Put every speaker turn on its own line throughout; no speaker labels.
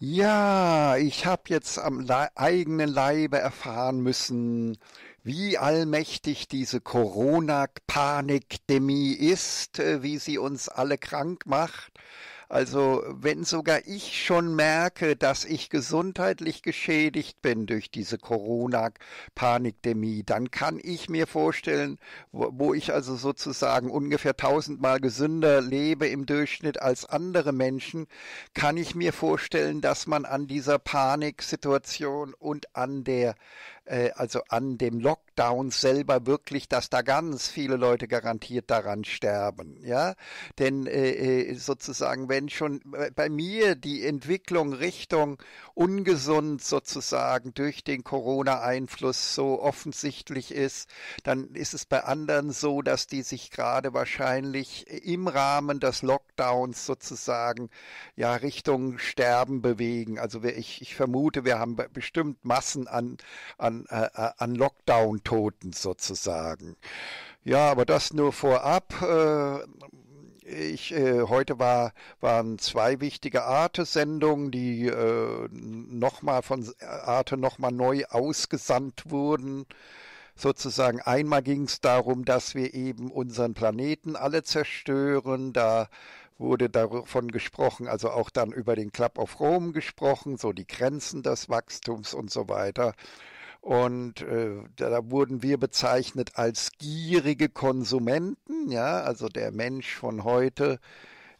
Ja, ich habe jetzt am Le eigenen Leibe erfahren müssen, wie allmächtig diese Corona-Panikdemie ist, äh, wie sie uns alle krank macht also wenn sogar ich schon merke, dass ich gesundheitlich geschädigt bin durch diese Corona-Panikdemie, dann kann ich mir vorstellen, wo, wo ich also sozusagen ungefähr tausendmal gesünder lebe im Durchschnitt als andere Menschen, kann ich mir vorstellen, dass man an dieser Paniksituation und an der äh, also an dem Lockdown selber wirklich, dass da ganz viele Leute garantiert daran sterben. Ja, denn äh, äh sozusagen, wenn schon äh, bei mir die Entwicklung Richtung ungesund sozusagen durch den Corona-Einfluss so offensichtlich ist, dann ist es bei anderen so, dass die sich gerade wahrscheinlich im Rahmen des Lockdowns sozusagen ja Richtung Sterben bewegen. Also ich, ich vermute, wir haben bestimmt Massen an, an äh, äh, an Lockdown-Toten sozusagen. Ja, aber das nur vorab. Äh, ich, äh, heute war, waren zwei wichtige Arte-Sendungen, die äh, nochmal von Arte nochmal neu ausgesandt wurden. Sozusagen einmal ging es darum, dass wir eben unseren Planeten alle zerstören. Da wurde davon gesprochen, also auch dann über den Club of Rome gesprochen, so die Grenzen des Wachstums und so weiter. Und äh, da wurden wir bezeichnet als gierige Konsumenten, ja, also der Mensch von heute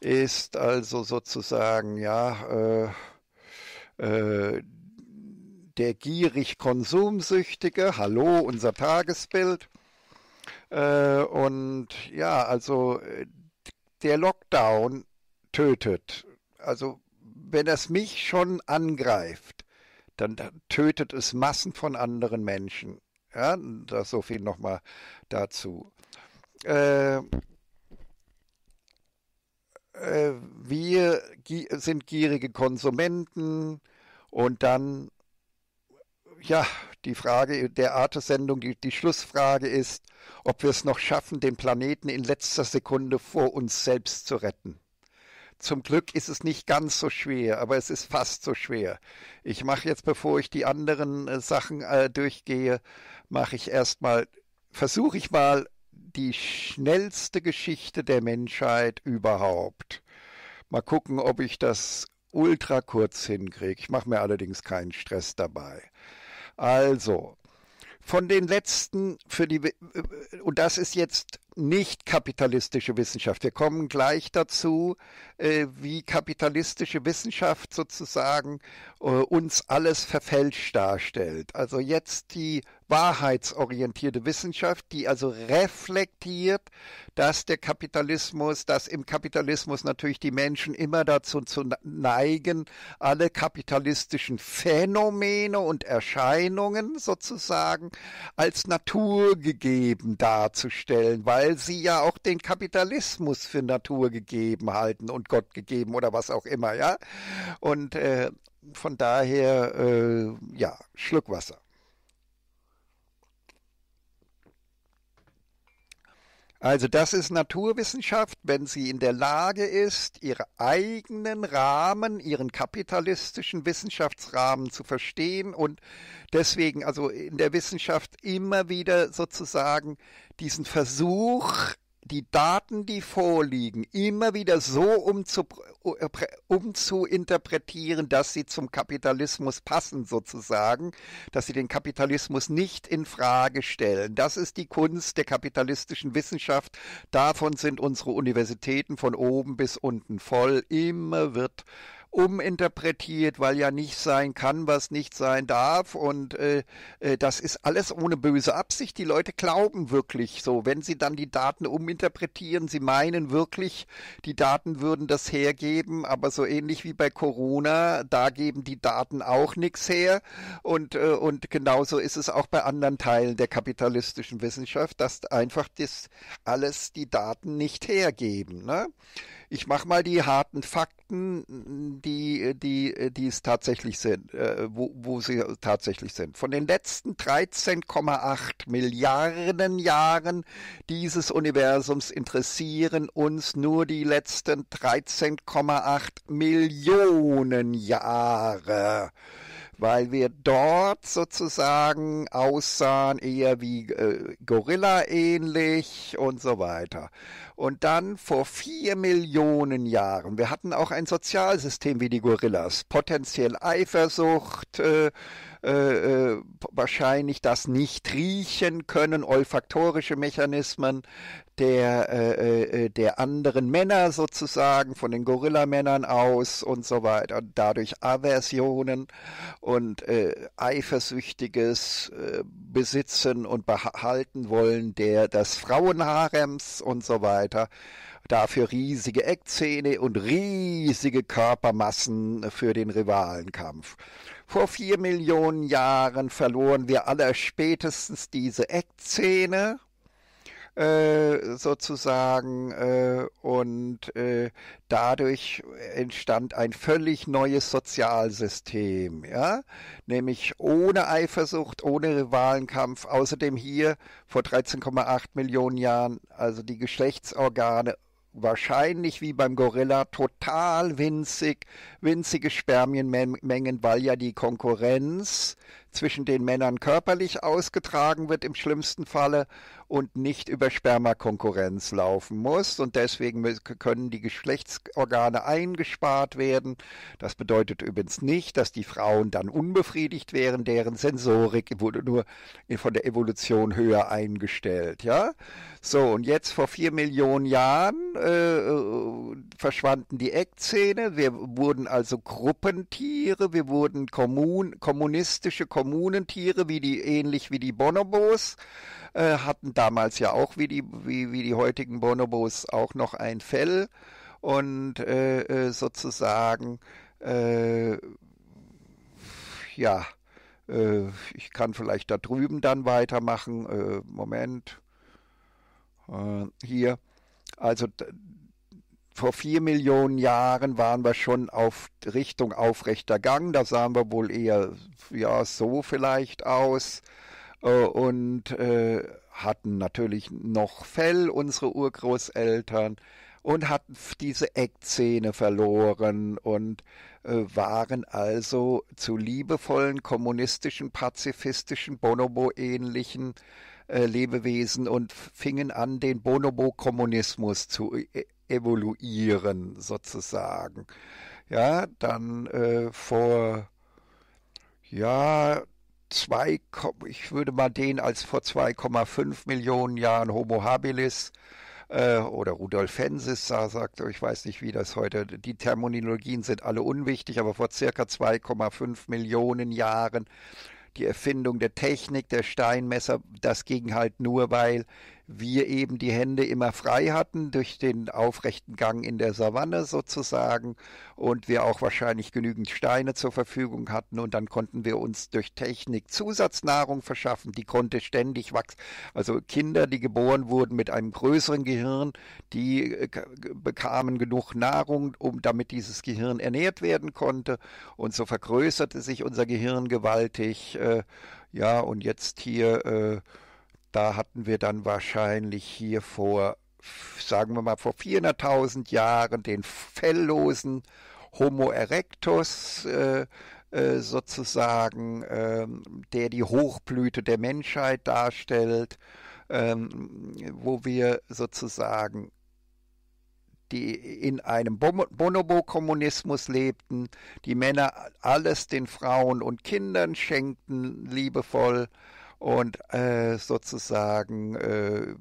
ist also sozusagen, ja, äh, äh, der gierig Konsumsüchtige, hallo, unser Tagesbild. Äh, und ja, also äh, der Lockdown tötet. Also wenn es mich schon angreift, dann tötet es Massen von anderen Menschen. Ja, das so viel nochmal dazu. Äh, äh, wir sind gierige Konsumenten und dann, ja, die Frage der Art der Sendung, die, die Schlussfrage ist, ob wir es noch schaffen, den Planeten in letzter Sekunde vor uns selbst zu retten. Zum Glück ist es nicht ganz so schwer, aber es ist fast so schwer. Ich mache jetzt, bevor ich die anderen äh, Sachen äh, durchgehe, mache ich erstmal, versuche ich mal die schnellste Geschichte der Menschheit überhaupt. Mal gucken, ob ich das ultra kurz hinkriege. Ich mache mir allerdings keinen Stress dabei. Also, von den letzten für die äh, und das ist jetzt nicht kapitalistische Wissenschaft. Wir kommen gleich dazu, äh, wie kapitalistische Wissenschaft sozusagen äh, uns alles verfälscht darstellt. Also jetzt die wahrheitsorientierte Wissenschaft, die also reflektiert, dass der Kapitalismus, dass im Kapitalismus natürlich die Menschen immer dazu zu neigen, alle kapitalistischen Phänomene und Erscheinungen sozusagen als naturgegeben darzustellen, weil sie ja auch den Kapitalismus für naturgegeben halten und Gott gegeben oder was auch immer, ja. Und äh, von daher, äh, ja, Schluck Wasser. Also das ist Naturwissenschaft, wenn sie in der Lage ist, ihre eigenen Rahmen, ihren kapitalistischen Wissenschaftsrahmen zu verstehen und deswegen also in der Wissenschaft immer wieder sozusagen diesen Versuch die Daten, die vorliegen, immer wieder so umzu, äh, umzuinterpretieren, dass sie zum Kapitalismus passen sozusagen, dass sie den Kapitalismus nicht in Frage stellen. Das ist die Kunst der kapitalistischen Wissenschaft. Davon sind unsere Universitäten von oben bis unten voll. Immer wird uminterpretiert, weil ja nicht sein kann, was nicht sein darf. Und äh, äh, das ist alles ohne böse Absicht. Die Leute glauben wirklich so. Wenn sie dann die Daten uminterpretieren, sie meinen wirklich, die Daten würden das hergeben, aber so ähnlich wie bei Corona, da geben die Daten auch nichts her. Und, äh, und genauso ist es auch bei anderen Teilen der kapitalistischen Wissenschaft, dass einfach das alles die Daten nicht hergeben. Ne? ich mach mal die harten Fakten, die, die, die es tatsächlich sind, äh, wo, wo sie tatsächlich sind. Von den letzten 13,8 Milliarden Jahren dieses Universums interessieren uns nur die letzten 13,8 Millionen Jahre weil wir dort sozusagen aussahen eher wie äh, Gorilla ähnlich und so weiter. Und dann vor vier Millionen Jahren, wir hatten auch ein Sozialsystem wie die Gorillas, potenziell Eifersucht, äh, äh, äh, wahrscheinlich das nicht riechen können, olfaktorische Mechanismen der, äh, äh, äh, der anderen Männer sozusagen, von den Gorillamännern aus und so weiter. dadurch Aversionen und äh, eifersüchtiges äh, Besitzen und behalten wollen der, des Frauenharems und so weiter. Dafür riesige Eckzähne und riesige Körpermassen für den Rivalenkampf. Vor vier Millionen Jahren verloren wir alle spätestens diese Eckzähne äh, sozusagen äh, und äh, dadurch entstand ein völlig neues Sozialsystem, ja, nämlich ohne Eifersucht, ohne Rivalenkampf. Außerdem hier vor 13,8 Millionen Jahren also die Geschlechtsorgane wahrscheinlich wie beim Gorilla total winzig, winzige Spermienmengen, weil ja die Konkurrenz zwischen den Männern körperlich ausgetragen wird im schlimmsten Falle und nicht über Spermakonkurrenz laufen muss. Und deswegen können die Geschlechtsorgane eingespart werden. Das bedeutet übrigens nicht, dass die Frauen dann unbefriedigt wären, deren Sensorik wurde nur von der Evolution höher eingestellt. Ja? So, und jetzt vor vier Millionen Jahren äh, äh verschwanden die Eckzähne. Wir wurden also Gruppentiere, wir wurden kommun, kommunistische Kommunisten Kommunentiere, wie die, ähnlich wie die Bonobos, äh, hatten damals ja auch wie die, wie, wie die heutigen Bonobos auch noch ein Fell und äh, äh sozusagen, äh, ja, äh, ich kann vielleicht da drüben dann weitermachen. Äh, Moment. hier. Also vor vier Millionen Jahren waren wir schon auf Richtung aufrechter Gang. Da sahen wir wohl eher ja so vielleicht aus äh, und äh, hatten natürlich noch Fell, unsere Urgroßeltern, und hatten diese Eckzähne verloren und äh, waren also zu liebevollen kommunistischen, pazifistischen, bonobo-ähnlichen äh, Lebewesen und fingen an, den Bonobo-Kommunismus zu äh, evoluieren sozusagen. Ja, dann äh, vor ja zwei, ich würde mal den als vor 2,5 Millionen Jahren Homo habilis äh, oder Rudolfensis sagt, ich weiß nicht, wie das heute, die Terminologien sind alle unwichtig, aber vor circa 2,5 Millionen Jahren die Erfindung der Technik, der Steinmesser, das ging halt nur, weil wir eben die Hände immer frei hatten durch den aufrechten Gang in der Savanne sozusagen und wir auch wahrscheinlich genügend Steine zur Verfügung hatten und dann konnten wir uns durch Technik Zusatznahrung verschaffen, die konnte ständig wachsen. Also Kinder, die geboren wurden mit einem größeren Gehirn, die äh, bekamen genug Nahrung, um damit dieses Gehirn ernährt werden konnte und so vergrößerte sich unser Gehirn gewaltig. Äh, ja, und jetzt hier äh, da hatten wir dann wahrscheinlich hier vor, sagen wir mal, vor 400.000 Jahren den felllosen Homo erectus äh, äh, sozusagen, ähm, der die Hochblüte der Menschheit darstellt, ähm, wo wir sozusagen die in einem Bonobo-Kommunismus lebten, die Männer alles den Frauen und Kindern schenkten, liebevoll, und äh, sozusagen äh,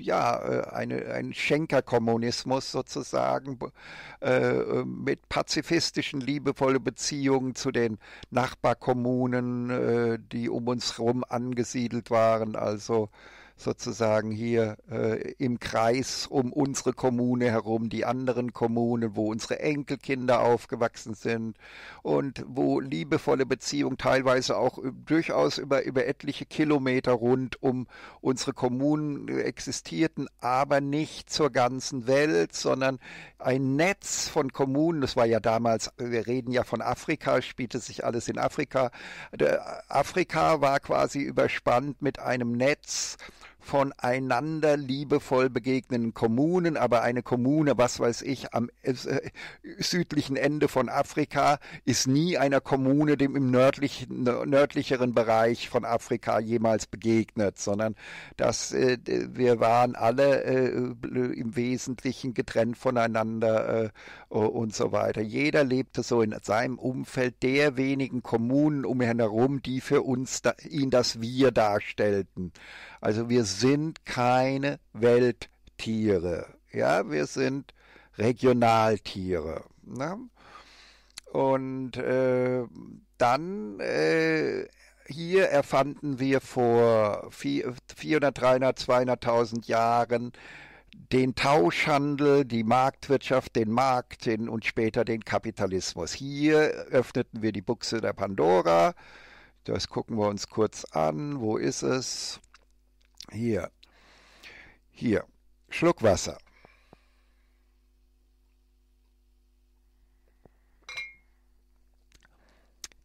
ja, äh, eine, ein Schenkerkommunismus sozusagen äh, äh, mit pazifistischen, liebevollen Beziehungen zu den Nachbarkommunen, äh, die um uns herum angesiedelt waren. Also sozusagen hier äh, im Kreis um unsere Kommune herum, die anderen Kommunen, wo unsere Enkelkinder aufgewachsen sind und wo liebevolle Beziehungen teilweise auch durchaus über, über etliche Kilometer rund um unsere Kommunen existierten, aber nicht zur ganzen Welt, sondern ein Netz von Kommunen, das war ja damals, wir reden ja von Afrika, spielte sich alles in Afrika, äh, Afrika war quasi überspannt mit einem Netz voneinander liebevoll begegnenden Kommunen, aber eine Kommune, was weiß ich, am äh, südlichen Ende von Afrika ist nie einer Kommune, dem im nördlichen, nördlicheren Bereich von Afrika jemals begegnet, sondern dass äh, wir waren alle äh, im Wesentlichen getrennt voneinander äh, und so weiter. Jeder lebte so in seinem Umfeld der wenigen Kommunen um herum, die für uns da, ihn das Wir darstellten. Also wir sind keine Welttiere. Ja, wir sind Regionaltiere. Ne? Und äh, dann äh, hier erfanden wir vor 400, 300, 200.000 Jahren den Tauschhandel, die Marktwirtschaft, den Markt den, und später den Kapitalismus. Hier öffneten wir die Buchse der Pandora. Das gucken wir uns kurz an. Wo ist es? Hier. Hier. Schluck Wasser.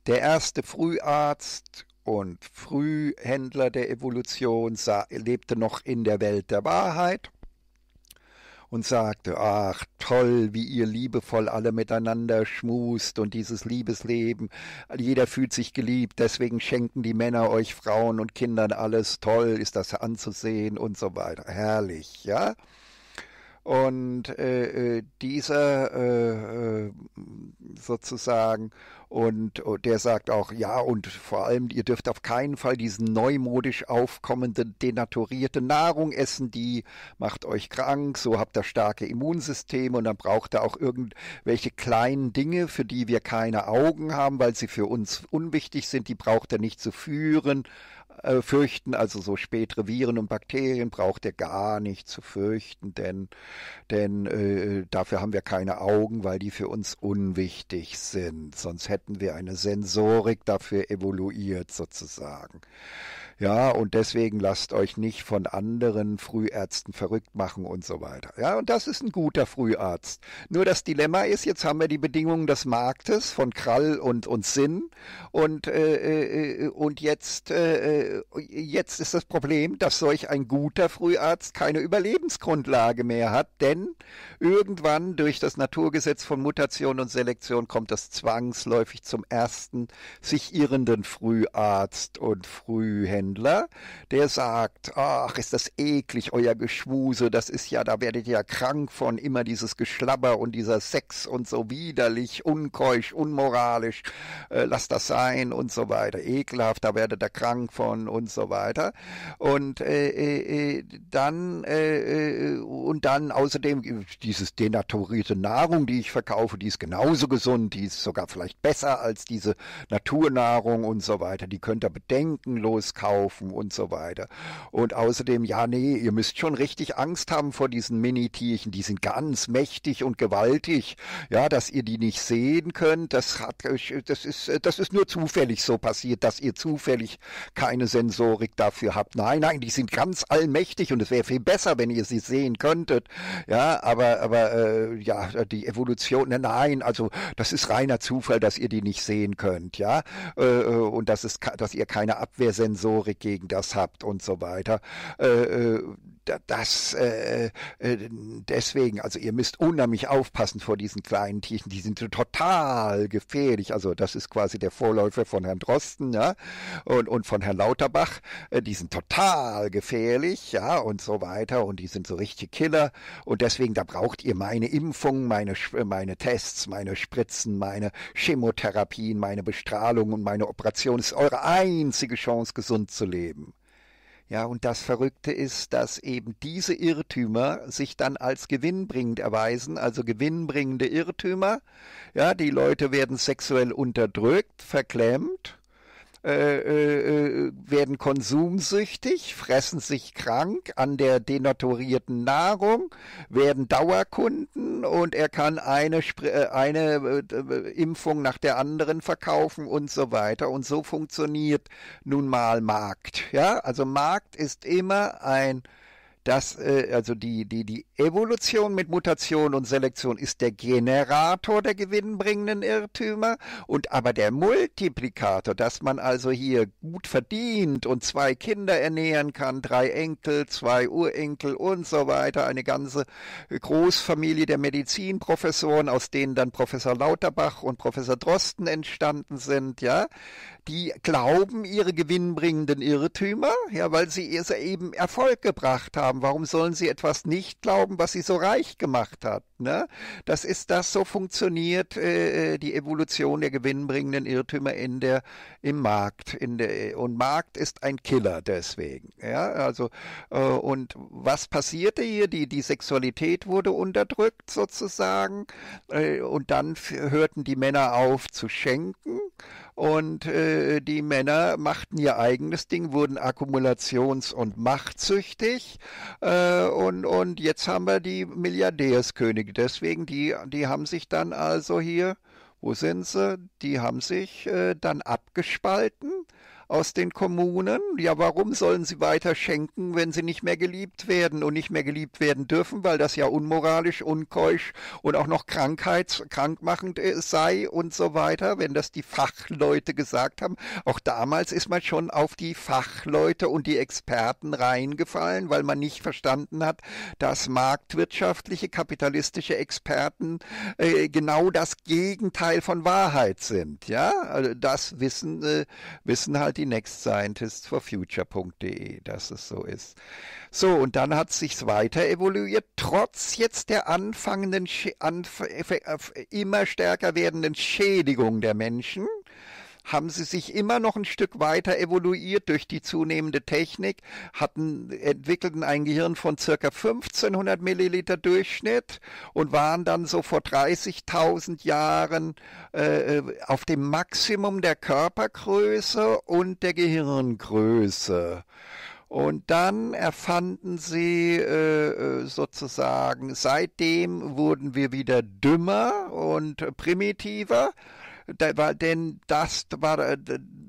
Der erste Früharzt und Frühhändler der Evolution sah, lebte noch in der Welt der Wahrheit und sagte, ach toll, wie ihr liebevoll alle miteinander schmust und dieses Liebesleben, jeder fühlt sich geliebt, deswegen schenken die Männer euch Frauen und Kindern alles, toll ist das anzusehen und so weiter. Herrlich, ja? und äh, äh, dieser äh, äh sozusagen und, oh, der sagt auch ja und vor allem ihr dürft auf keinen Fall diesen neumodisch aufkommenden denaturierte Nahrung essen, die macht euch krank, so habt ihr starke Immunsysteme und dann braucht ihr auch irgendwelche kleinen Dinge, für die wir keine Augen haben, weil sie für uns unwichtig sind, die braucht ihr nicht zu führen. Äh, fürchten, also so spätere Viren und Bakterien braucht er gar nicht zu fürchten, denn, denn äh, dafür haben wir keine Augen, weil die für uns unwichtig sind. Sonst hätten wir eine Sensorik dafür evoluiert sozusagen. Ja, und deswegen lasst euch nicht von anderen Frühärzten verrückt machen und so weiter. Ja, und das ist ein guter Früharzt. Nur das Dilemma ist, jetzt haben wir die Bedingungen des Marktes von Krall und, und Sinn. Und, äh, äh, äh und jetzt, äh, äh, jetzt ist das Problem, dass solch ein guter Früharzt keine Überlebensgrundlage mehr hat, denn irgendwann durch das Naturgesetz von Mutation und Selektion kommt das zwangsläufig zum ersten sich irrenden Früharzt und Frühhändler Händler, der sagt, ach, ist das eklig, euer Geschwuse, das ist ja, da werdet ihr ja krank von, immer dieses Geschlabber und dieser Sex und so widerlich, unkeusch, unmoralisch, äh, lasst das sein und so weiter, ekelhaft, da werdet ihr krank von und so weiter. Und äh, äh, äh dann, äh, äh, und dann außerdem dieses denaturierte Nahrung, die ich verkaufe, die ist genauso gesund, die ist sogar vielleicht besser als diese Naturnahrung und so weiter, die könnt ihr bedenkenlos kaufen kaufen und so weiter. Und außerdem, ja, nee, ihr müsst schon richtig Angst haben vor diesen mini Die sind ganz mächtig und gewaltig. Ja, dass ihr die nicht sehen könnt, das hat, das ist, das ist nur zufällig so passiert, dass ihr zufällig keine Sensorik dafür habt. Nein, nein, die sind ganz allmächtig und es wäre viel besser, wenn ihr sie sehen könntet. Ja, aber, aber, äh, ja, die Evolution, nein, also, das ist reiner Zufall, dass ihr die nicht sehen könnt, ja, äh, äh und das ist, dass ihr keine Abwehrsensorik Rhetorik gegen das habt und so weiter. Äh, äh das äh, äh, deswegen, also ihr müsst unheimlich aufpassen vor diesen kleinen Tierchen, die sind total gefährlich. Also das ist quasi der Vorläufer von Herrn Drosten, ja, und, und von Herrn Lauterbach, äh, die sind total gefährlich, ja, und so weiter, und die sind so richtig Killer. Und deswegen, da braucht ihr meine Impfungen, meine, meine Tests, meine Spritzen, meine Chemotherapien, meine Bestrahlung und meine Operation. Das ist eure einzige Chance, gesund zu leben. Ja, und das Verrückte ist, dass eben diese Irrtümer sich dann als gewinnbringend erweisen, also gewinnbringende Irrtümer. Ja, die Leute werden sexuell unterdrückt, verklemmt, äh, äh, werden konsumsüchtig, fressen sich krank an der denaturierten Nahrung, werden Dauerkunden und er kann eine, äh, eine Impfung nach der anderen verkaufen und so weiter. Und so funktioniert nun mal Markt. Ja, also Markt ist immer ein dass äh, also die, die, die Evolution mit Mutation und Selektion ist der Generator der gewinnbringenden Irrtümer und aber der Multiplikator, dass man also hier gut verdient und zwei Kinder ernähren kann, drei Enkel, zwei Urenkel und so weiter, eine ganze Großfamilie der Medizinprofessoren, aus denen dann Professor Lauterbach und Professor Drosten entstanden sind, ja, die glauben ihre gewinnbringenden Irrtümer, ja, weil sie eben Erfolg gebracht haben haben. Warum sollen sie etwas nicht glauben, was sie so reich gemacht hat? Ne? Das ist das, so funktioniert äh, äh, die Evolution der gewinnbringenden Irrtümer in der, im Markt. In der, und Markt ist ein Killer deswegen. Ja? Also, äh, und was passierte hier? Die, die Sexualität wurde unterdrückt sozusagen. Äh, und dann hörten die Männer auf zu schenken. Und äh, die Männer machten ihr eigenes Ding, wurden akkumulations- und machtsüchtig Äh, und, und jetzt haben wir die Milliardärskönige. Deswegen, die, die haben sich dann also hier, wo sind sie? Die haben sich äh, dann abgespalten aus den Kommunen. Ja, warum sollen sie weiter schenken, wenn sie nicht mehr geliebt werden und nicht mehr geliebt werden dürfen, weil das ja unmoralisch, unkeusch und auch noch krankmachend äh, sei und so weiter, wenn das die Fachleute gesagt haben. Auch damals ist man schon auf die Fachleute und die Experten reingefallen, weil man nicht verstanden hat, dass marktwirtschaftliche, kapitalistische Experten äh, genau das Gegenteil von Wahrheit sind. Ja, also das wissen, äh, wissen halt die Next Scientist for Future.de, dass es so ist. So, und dann hat es sich weiter evoluiert, trotz jetzt der anfangenden, anf äh, äh, immer stärker werdenden Schädigung der Menschen haben sie sich immer noch ein Stück weiter evoluiert durch die zunehmende Technik, hatten, entwickelten ein Gehirn von circa 1500 Milliliter Durchschnitt und waren dann so vor 30.000 Jahren äh, äh, auf dem Maximum der Körpergröße und der Gehirngröße. Und dann erfanden sie äh, äh sozusagen, seitdem wurden wir wieder dümmer und primitiver da, weil denn das war, äh,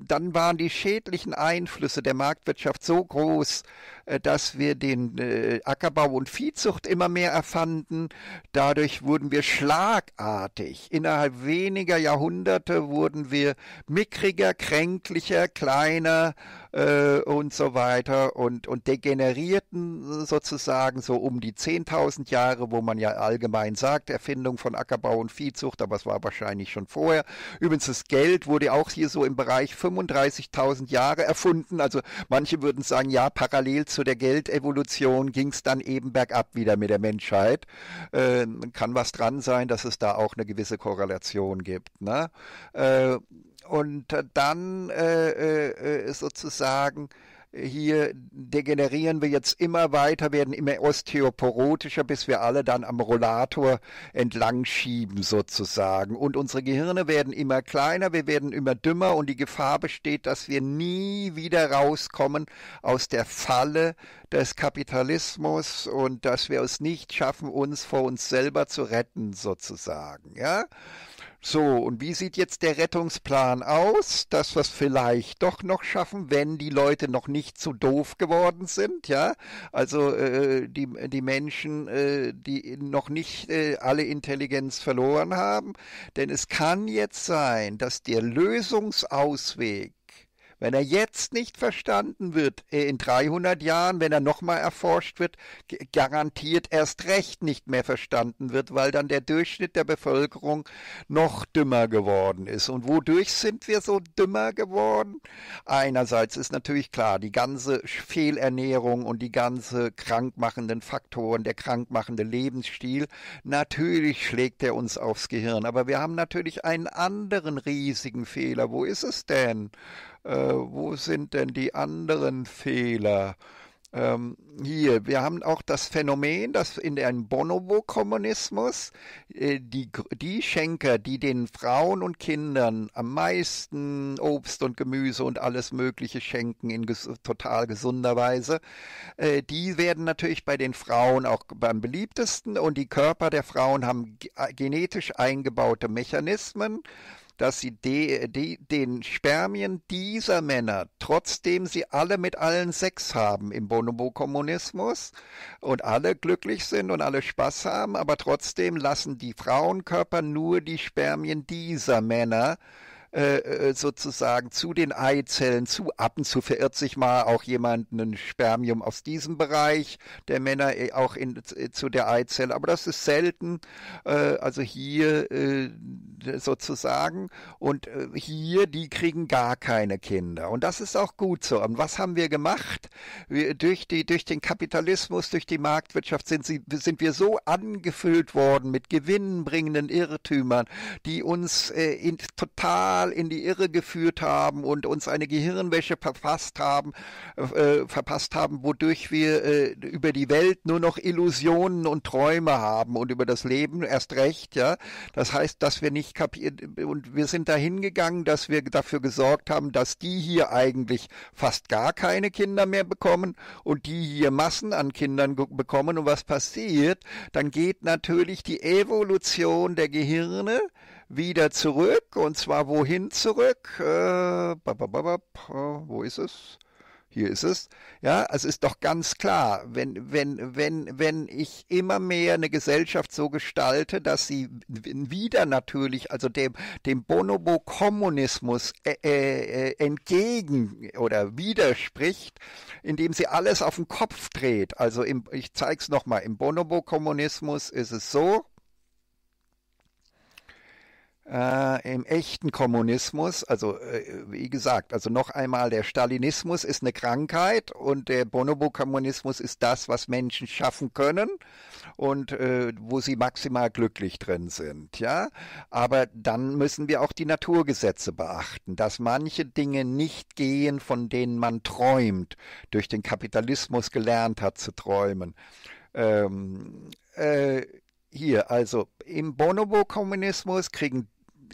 dann waren die schädlichen Einflüsse der Marktwirtschaft so groß, äh, dass wir den äh, Ackerbau und Viehzucht immer mehr erfanden. Dadurch wurden wir schlagartig. Innerhalb weniger Jahrhunderte wurden wir mickriger, kränklicher, kleiner äh, und so weiter und, und degenerierten sozusagen so um die 10.000 Jahre, wo man ja allgemein sagt, Erfindung von Ackerbau und Viehzucht, aber es war wahrscheinlich schon vorher. Übrigens, das Geld wurde auch hier so im Bereich 35.000 Jahre erfunden. Also manche würden sagen, ja, parallel zu zu der Geldevolution ging es dann eben bergab wieder mit der Menschheit. Äh, kann was dran sein, dass es da auch eine gewisse Korrelation gibt. Ne? Äh, und dann äh, äh, äh, sozusagen hier degenerieren wir jetzt immer weiter, werden immer osteoporotischer, bis wir alle dann am Rollator entlang schieben sozusagen. Und unsere Gehirne werden immer kleiner, wir werden immer dümmer und die Gefahr besteht, dass wir nie wieder rauskommen aus der Falle des Kapitalismus und dass wir es nicht schaffen, uns vor uns selber zu retten sozusagen. Ja? So, und wie sieht jetzt der Rettungsplan aus, dass wir es vielleicht doch noch schaffen, wenn die Leute noch nicht zu doof geworden sind, ja? Also äh, die, die Menschen, äh, die noch nicht äh, alle Intelligenz verloren haben. Denn es kann jetzt sein, dass der Lösungsausweg wenn er jetzt nicht verstanden wird, äh, in 300 Jahren, wenn er nochmal erforscht wird, garantiert erst recht nicht mehr verstanden wird, weil dann der Durchschnitt der Bevölkerung noch dümmer geworden ist. Und wodurch sind wir so dümmer geworden? Einerseits ist natürlich klar, die ganze Fehlernährung und die ganze krankmachenden Faktoren, der krankmachende Lebensstil, natürlich schlägt er uns aufs Gehirn. Aber wir haben natürlich einen anderen riesigen Fehler. Wo ist es denn? äh, wo sind denn die anderen Fehler? Ähm, hier, wir haben auch das Phänomen, dass in dem Bonobo-Kommunismus äh, die, die Schenker, die den Frauen und Kindern am meisten Obst und Gemüse und alles Mögliche schenken in ges total gesunder Weise, äh, die werden natürlich bei den Frauen auch am beliebtesten und die Körper der Frauen haben äh, genetisch eingebaute Mechanismen, dass sie de, de, den Spermien dieser Männer, trotzdem sie alle mit allen Sex haben im Bonobo-Kommunismus und alle glücklich sind und alle Spaß haben, aber trotzdem lassen die Frauenkörper nur die Spermien dieser Männer äh, äh, sozusagen zu den Eizellen zu. Ab und zu verirrt sich mal auch jemand ein Spermium aus diesem Bereich der Männer äh, auch in, zu der Eizelle, aber das ist selten. also hier sozusagen und hier, die kriegen gar keine Kinder und das ist auch gut so. Und was haben wir gemacht? Wir, durch, die, durch den Kapitalismus, durch die Marktwirtschaft sind, sie, sind wir so angefüllt worden mit gewinnbringenden Irrtümern, die uns in total total in die Irre geführt haben und uns eine Gehirnwäsche verpasst haben, äh, verpasst haben, wodurch wir äh, über die Welt nur noch Illusionen und Träume haben und über das Leben erst recht, ja. Das heißt, dass wir nicht kapiert und wir sind dahin gegangen, dass wir dafür gesorgt haben, dass die hier eigentlich fast gar keine Kinder mehr bekommen und die hier Massen an Kindern bekommen und was passiert, dann geht natürlich die Evolution der Gehirne wieder zurück. Und zwar wohin zurück? Äh, ba, ba, ba, ba, wo ist es? Hier ist es. Ja, es ist doch ganz klar, wenn, wenn, wenn, wenn ich immer mehr eine Gesellschaft so gestalte, dass sie wieder natürlich, also dem, dem Bonobo-Kommunismus äh, äh, äh, entgegen oder widerspricht, indem sie alles auf den Kopf dreht. Also im, ich zeige es nochmal, im Bonobo-Kommunismus ist es so, äh, im echten Kommunismus, also äh, wie gesagt, also noch einmal, der Stalinismus ist eine Krankheit und der Bonobo-Kommunismus ist das, was Menschen schaffen können und äh, wo sie maximal glücklich drin sind. Ja, aber dann müssen wir auch die Naturgesetze beachten, dass manche Dinge nicht gehen, von denen man träumt, durch den Kapitalismus gelernt hat zu träumen. Ähm, äh, hier, also im Bonobo-Kommunismus kriegen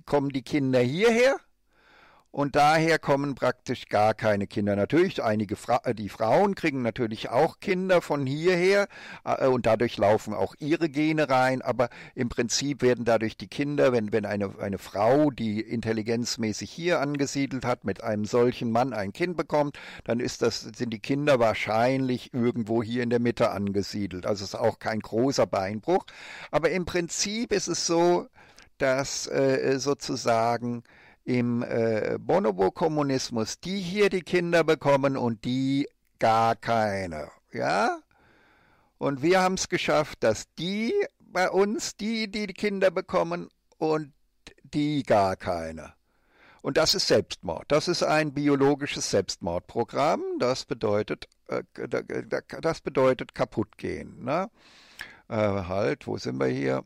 kommen die Kinder hierher und daher kommen praktisch gar keine Kinder. Natürlich, einige Fra äh, die Frauen kriegen natürlich auch Kinder von hierher äh, und dadurch laufen auch ihre Gene rein, aber im Prinzip werden dadurch die Kinder, wenn, wenn eine, eine Frau, die intelligenzmäßig hier angesiedelt hat, mit einem solchen Mann ein Kind bekommt, dann ist das, sind die Kinder wahrscheinlich irgendwo hier in der Mitte angesiedelt. Also ist auch kein großer Beinbruch. Aber im Prinzip ist es so, dass äh, äh, sozusagen im äh, Bonobo-Kommunismus die hier die Kinder bekommen und die gar keine. Ja? Und wir haben es geschafft, dass die bei uns, die, die die Kinder bekommen und die gar keine. Und das ist Selbstmord. Das ist ein biologisches Selbstmordprogramm. Das bedeutet, äh, das bedeutet kaputt gehen. Ne? Äh, halt, wo sind wir hier?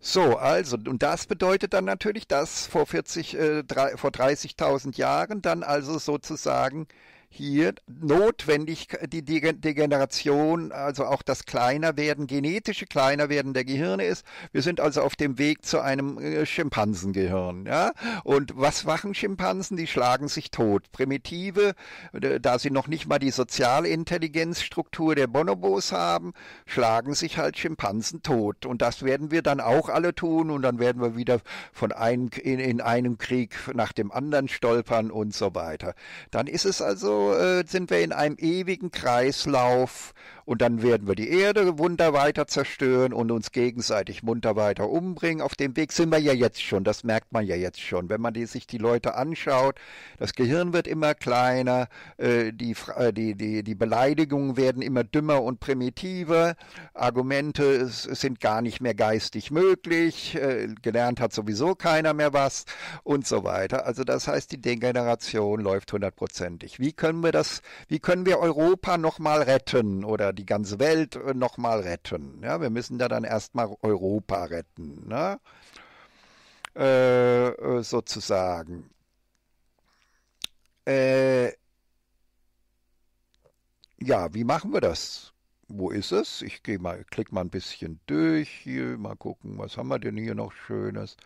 So, also, und das bedeutet dann natürlich, dass vor 40, äh, drei, vor 30.000 Jahren dann also sozusagen hier notwendig die Degeneration, also auch das Kleinerwerden, genetische Kleinerwerden der Gehirne ist. Wir sind also auf dem Weg zu einem äh, Schimpansengehirn. Ja? Und was machen Schimpansen? Die schlagen sich tot. Primitive, äh, da sie noch nicht mal die Sozialintelligenzstruktur der Bonobos haben, schlagen sich halt Schimpansen tot. Und das werden wir dann auch alle tun und dann werden wir wieder von einem in, in einem Krieg nach dem anderen stolpern und so weiter. Dann ist es also also, äh, sind wir in einem ewigen Kreislauf und dann werden wir die Erde wunder weiter zerstören und uns gegenseitig munter weiter umbringen. Auf dem Weg sind wir ja jetzt schon, das merkt man ja jetzt schon. Wenn man die, sich die Leute anschaut, das Gehirn wird immer kleiner, äh, die, äh, die, die, die Beleidigungen werden immer dümmer und primitiver, Argumente sind gar nicht mehr geistig möglich, äh, gelernt hat sowieso keiner mehr was und so weiter. Also das heißt, die Degeneration läuft hundertprozentig. Wie können wir das, wie können wir Europa nochmal retten oder die ganze Welt äh, nochmal retten. Ja, wir müssen ja dann erstmal Europa retten, ne? Äh, äh, sozusagen. Äh, ja, wie machen wir das? Wo ist es? Ich gehe mal, klicke mal ein bisschen durch hier, mal gucken, was haben wir denn hier noch Schönes?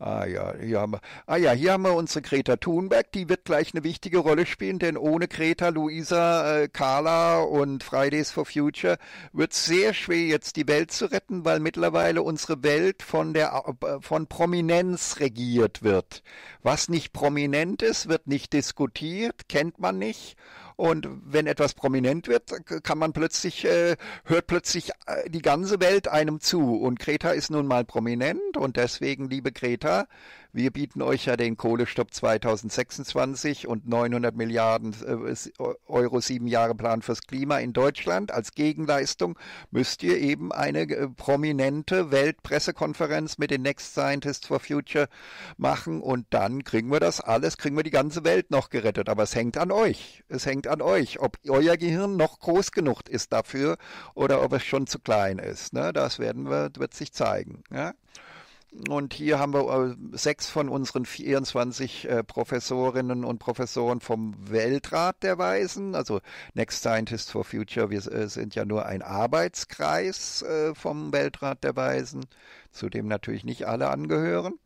Ah ja, hier haben wir, ah ja, hier haben wir unsere Greta Thunberg, die wird gleich eine wichtige Rolle spielen, denn ohne Greta, Luisa, äh, Carla und Fridays for Future wird es sehr schwer, jetzt die Welt zu retten, weil mittlerweile unsere Welt von der äh, von Prominenz regiert wird. Was nicht prominent ist, wird nicht diskutiert, kennt man nicht. Und wenn etwas prominent wird, kann man plötzlich, äh, hört plötzlich äh, die ganze Welt einem zu. Und Greta ist nun mal prominent und deswegen, liebe Greta, wir bieten euch ja den Kohlestopp 2026 und 900 Milliarden äh, Euro sieben Jahre Plan fürs Klima in Deutschland. Als Gegenleistung müsst ihr eben eine äh, prominente Weltpressekonferenz mit den Next Scientists for Future machen und dann kriegen wir das alles, kriegen wir die ganze Welt noch gerettet. Aber es hängt an euch. Es hängt an euch, ob euer Gehirn noch groß genug ist dafür oder ob es schon zu klein ist. Ne? Das werden wir, wird sich zeigen. Ja? Und hier haben wir äh, sechs von unseren 24 äh, Professorinnen und Professoren vom Weltrat der Weisen, also Next Scientist for Future. Wir äh, sind ja nur ein Arbeitskreis vom Weltrat der Weisen, zu dem natürlich nicht alle angehören.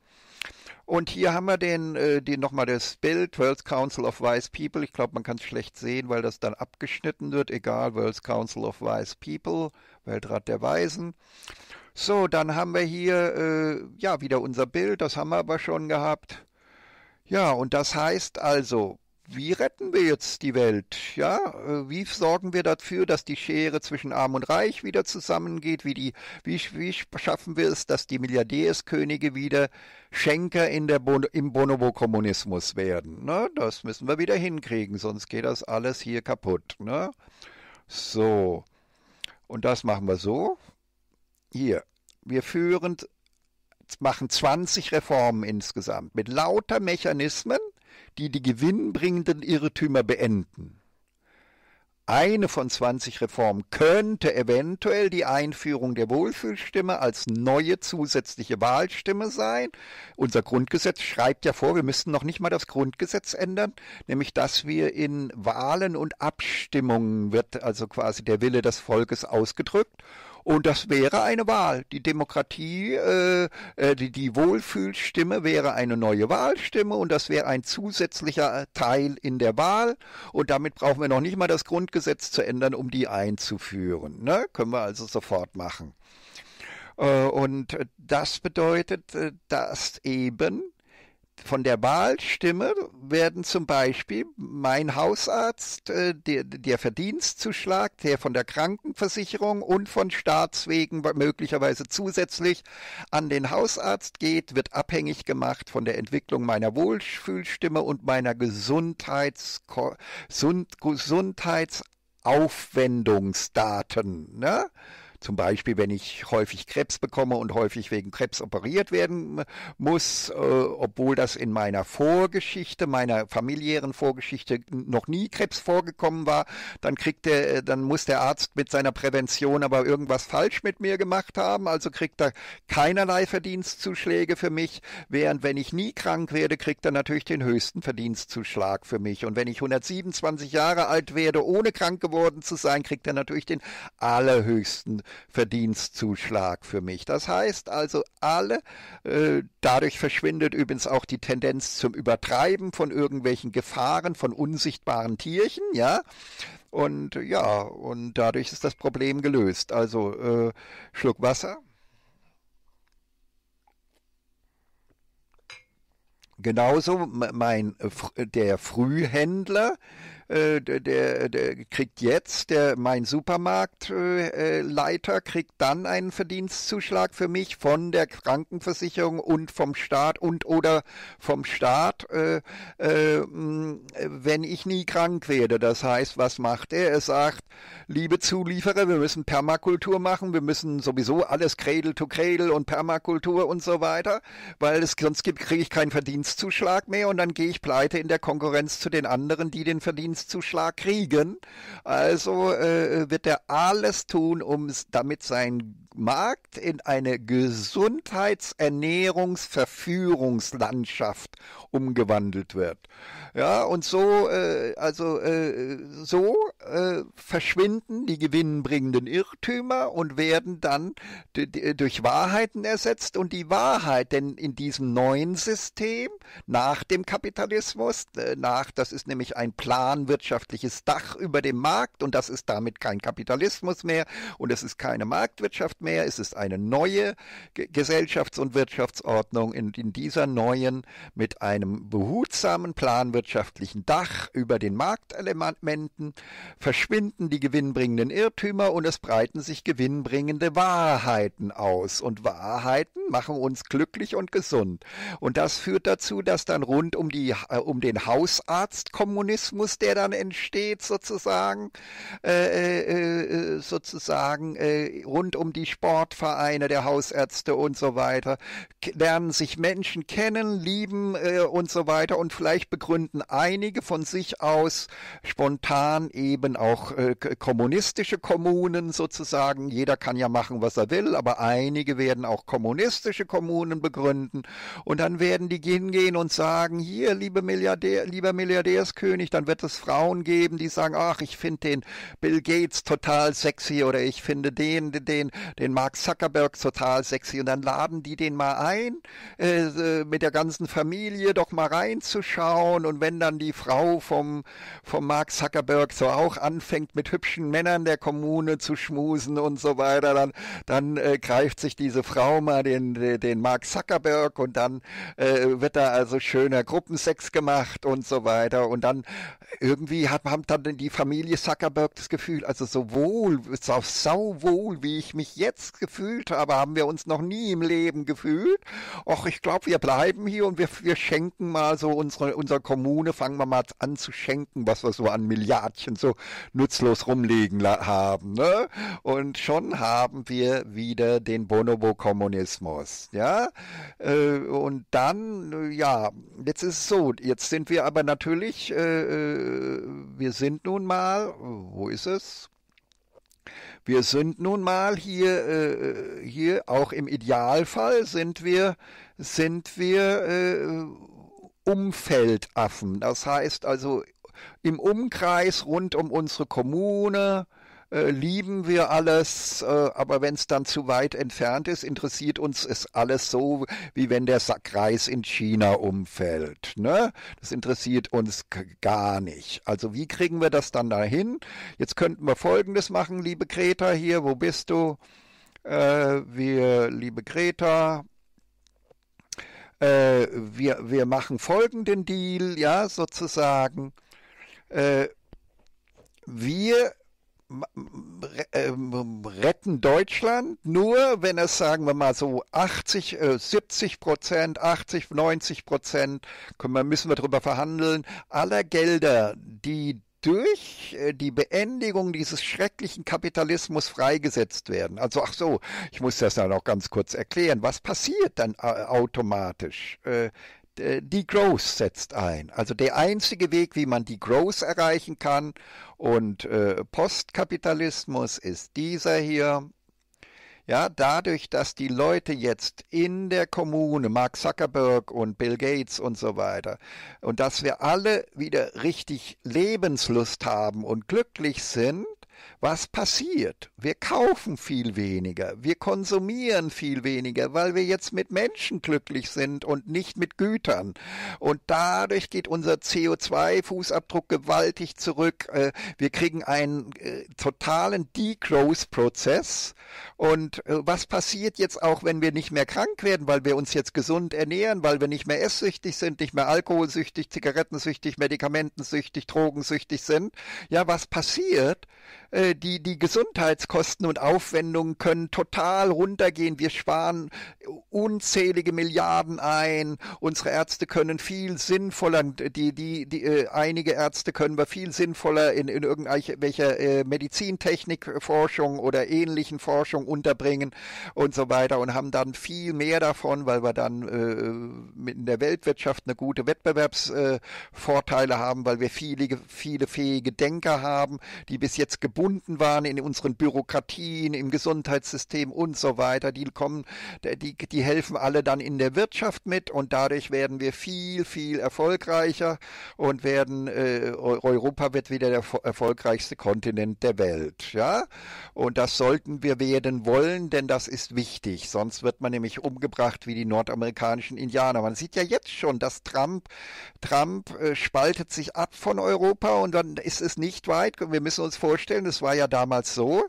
Und hier haben wir den, den nochmal das Bild, World Council of Wise People. Ich glaube, man kann es schlecht sehen, weil das dann abgeschnitten wird. Egal, World Council of Wise People, Weltrat der Weisen. So, dann haben wir hier äh, ja wieder unser Bild, das haben wir aber schon gehabt. Ja, und das heißt also, wie retten wir jetzt die Welt? Ja, äh, wie sorgen wir dafür, dass die Schere zwischen Arm und Reich wieder zusammengeht? Wie, die, wie, wie schaffen wir es, dass die Milliardärskönige wieder Schenker in der bon im Bonobo-Kommunismus werden? Ne? Das müssen wir wieder hinkriegen, sonst geht das alles hier kaputt. Ne? So, und das machen wir so hier, wir führen, machen 20 Reformen insgesamt mit lauter Mechanismen, die die gewinnbringenden Irrtümer beenden. Eine von 20 Reformen könnte eventuell die Einführung der Wohlfühlstimme als neue zusätzliche Wahlstimme sein. Unser Grundgesetz schreibt ja vor, wir müssten noch nicht mal das Grundgesetz ändern, nämlich dass wir in Wahlen und Abstimmungen wird also quasi der Wille des Volkes ausgedrückt und das wäre eine Wahl. Die Demokratie, äh, äh, die, die Wohlfühlstimme wäre eine neue Wahlstimme und das wäre ein zusätzlicher Teil in der Wahl. Und damit brauchen wir noch nicht mal das Grundgesetz zu ändern, um die einzuführen. Ne? Können wir also sofort machen. Äh, und das bedeutet, äh, dass eben von der Wahlstimme werden zum Beispiel mein Hausarzt, äh, der, der Verdienstzuschlag, der von der Krankenversicherung und von Staatswegen möglicherweise zusätzlich an den Hausarzt geht, wird abhängig gemacht von der Entwicklung meiner Wohlfühlstimme und meiner Gesundheits, Gesundheitsaufwendungsdaten. Ne? Zum Beispiel, wenn ich häufig Krebs bekomme und häufig wegen Krebs operiert werden muss, äh, obwohl das in meiner Vorgeschichte, meiner familiären Vorgeschichte noch nie Krebs vorgekommen war, dann kriegt der, äh, dann muss der Arzt mit seiner Prävention aber irgendwas falsch mit mir gemacht haben, also kriegt er keinerlei Verdienstzuschläge für mich, während wenn ich nie krank werde, kriegt er natürlich den höchsten Verdienstzuschlag für mich. Und wenn ich 127 Jahre alt werde, ohne krank geworden zu sein, kriegt er natürlich den allerhöchsten Verdienstzuschlag für mich. Das heißt also, alle, äh, dadurch verschwindet übrigens auch die Tendenz zum Übertreiben von irgendwelchen Gefahren, von unsichtbaren Tierchen, ja. Und ja, und dadurch ist das Problem gelöst. Also äh, Schluck Wasser. Genauso mein äh, der Frühhändler äh, der, der kriegt jetzt, der mein Supermarktleiter äh, äh kriegt dann einen Verdienstzuschlag für mich von der Krankenversicherung und vom Staat und oder vom Staat, äh, äh wenn ich nie krank werde. Das heißt, was macht er? Er sagt, liebe Zulieferer, wir müssen Permakultur machen, wir müssen sowieso alles Cradle to Cradle und Permakultur und so weiter, weil es sonst kriege ich keinen Verdienstzuschlag mehr und dann gehe ich pleite in der Konkurrenz zu den anderen, die den Verdienst Strafzinszuschlag kriegen. Also äh, wird er alles tun, um damit sein Markt in eine Gesundheitsernährungsverführungslandschaft umgewandelt wird. Ja, und so, äh, also äh, so äh, verschwinden die gewinnbringenden Irrtümer und werden dann durch Wahrheiten ersetzt. Und die Wahrheit, denn in diesem neuen System nach dem Kapitalismus, äh, nach, das ist nämlich ein planwirtschaftliches Dach über dem Markt und das ist damit kein Kapitalismus mehr und es ist keine Marktwirtschaft mehr, es ist eine neue Gesellschafts- und Wirtschaftsordnung. In, in dieser neuen, mit einem behutsamen planwirtschaftlichen Dach über den Marktelementen verschwinden die gewinnbringenden Irrtümer und es breiten sich gewinnbringende Wahrheiten aus. Und Wahrheiten machen uns glücklich und gesund. Und das führt dazu, dass dann rund um, die, äh, um den Hausarztkommunismus, der dann entsteht, sozusagen, äh, äh, äh sozusagen äh, rund um die Sportvereine der Hausärzte und so weiter, lernen sich Menschen kennen, lieben äh, und so weiter und vielleicht begründen einige von sich aus spontan eben auch äh, kommunistische Kommunen sozusagen. Jeder kann ja machen, was er will, aber einige werden auch kommunistische Kommunen begründen und dann werden die hingehen und sagen, hier, liebe Milliardär, lieber Milliardärskönig, dann wird es Frauen geben, die sagen, ach, ich finde den Bill Gates total sexy oder ich finde den, den, den Mark Zuckerberg total sexy und dann laden die den mal ein, äh, äh, mit der ganzen Familie doch mal reinzuschauen und wenn dann die Frau vom, vom Mark Zuckerberg so auch anfängt mit hübschen Männern der Kommune zu schmusen und so weiter, dann, dann äh, greift sich diese Frau mal den, den Mark Zuckerberg und dann äh, wird da also schöner Gruppensex gemacht und so weiter und dann irgendwie hat, haben dann die Familie Zuckerberg das Gefühl, also so wohl, so sauwohl, wie ich mich jetzt jetzt gefühlt aber haben wir uns noch nie im Leben gefühlt. Och, ich glaube, wir bleiben hier und wir, wir schenken mal so unsere, unsere Kommune, fangen wir mal an zu schenken, was wir so an Milliardchen so nutzlos rumliegen haben. Ne? Und schon haben wir wieder den Bonobo-Kommunismus. Ja? Äh, und dann, ja, jetzt ist es so, jetzt sind wir aber natürlich, äh, äh, wir sind nun mal, wo ist es? Wir sind nun mal hier, äh, äh, hier auch im Idealfall sind wir, sind wir äh, Umfeldaffen. Das heißt also im Umkreis rund um unsere Kommune, äh, lieben wir alles, äh, aber wenn es dann zu weit entfernt ist, interessiert uns es alles so, wie wenn der Sack in China umfällt. Ne? Das interessiert uns gar nicht. Also wie kriegen wir das dann dahin? Jetzt könnten wir Folgendes machen, liebe Greta hier, wo bist du? Äh, wir, liebe Greta, äh, wir, wir machen folgenden Deal, ja, sozusagen. Äh, wir äh, retten Deutschland nur, wenn es, sagen wir mal, so 80, 70 äh, Prozent, 80, 90 Prozent, können wir, müssen wir darüber verhandeln, aller Gelder, die durch äh, die Beendigung dieses schrecklichen Kapitalismus freigesetzt werden. Also ach so, ich muss das dann auch ganz kurz erklären. Was passiert dann automatisch? Äh, die Growth setzt ein. Also der einzige Weg, wie man die Growth erreichen kann und äh, Postkapitalismus ist dieser hier. Ja, dadurch, dass die Leute jetzt in der Kommune, Mark Zuckerberg und Bill Gates und so weiter, und dass wir alle wieder richtig Lebenslust haben und glücklich sind, was passiert? Wir kaufen viel weniger, wir konsumieren viel weniger, weil wir jetzt mit Menschen glücklich sind und nicht mit Gütern. Und dadurch geht unser CO2-Fußabdruck gewaltig zurück. Äh, wir kriegen einen äh, totalen Degrowth-Prozess. Und äh, was passiert jetzt auch, wenn wir nicht mehr krank werden, weil wir uns jetzt gesund ernähren, weil wir nicht mehr esssüchtig sind, nicht mehr alkoholsüchtig, zigarettensüchtig, medikamentensüchtig, drogensüchtig sind? Ja, was passiert? die, die Gesundheitskosten und Aufwendungen können total runtergehen. Wir sparen unzählige Milliarden ein. Unsere Ärzte können viel sinnvoller, die, die, die, äh, einige Ärzte können wir viel sinnvoller in, in irgendwelcher äh, Medizintechnikforschung oder ähnlichen Forschung unterbringen und so weiter und haben dann viel mehr davon, weil wir dann äh, in der Weltwirtschaft eine gute Wettbewerbsvorteile äh, haben, weil wir viele, viele fähige Denker haben, die bis jetzt gebunden gebunden waren in unseren Bürokratien, im Gesundheitssystem und so weiter. Die kommen, äh, die, die helfen alle dann in der Wirtschaft mit und dadurch werden wir viel, viel erfolgreicher und werden, äh, Europa wird wieder der erfolgreichste Kontinent der Welt, ja. Und das sollten wir werden wollen, denn das ist wichtig. Sonst wird man nämlich umgebracht wie die nordamerikanischen Indianer. Man sieht ja jetzt schon, dass Trump, Trump äh, spaltet sich ab von Europa und dann ist es nicht weit. Wir müssen uns vorstellen, es war war ja damals so,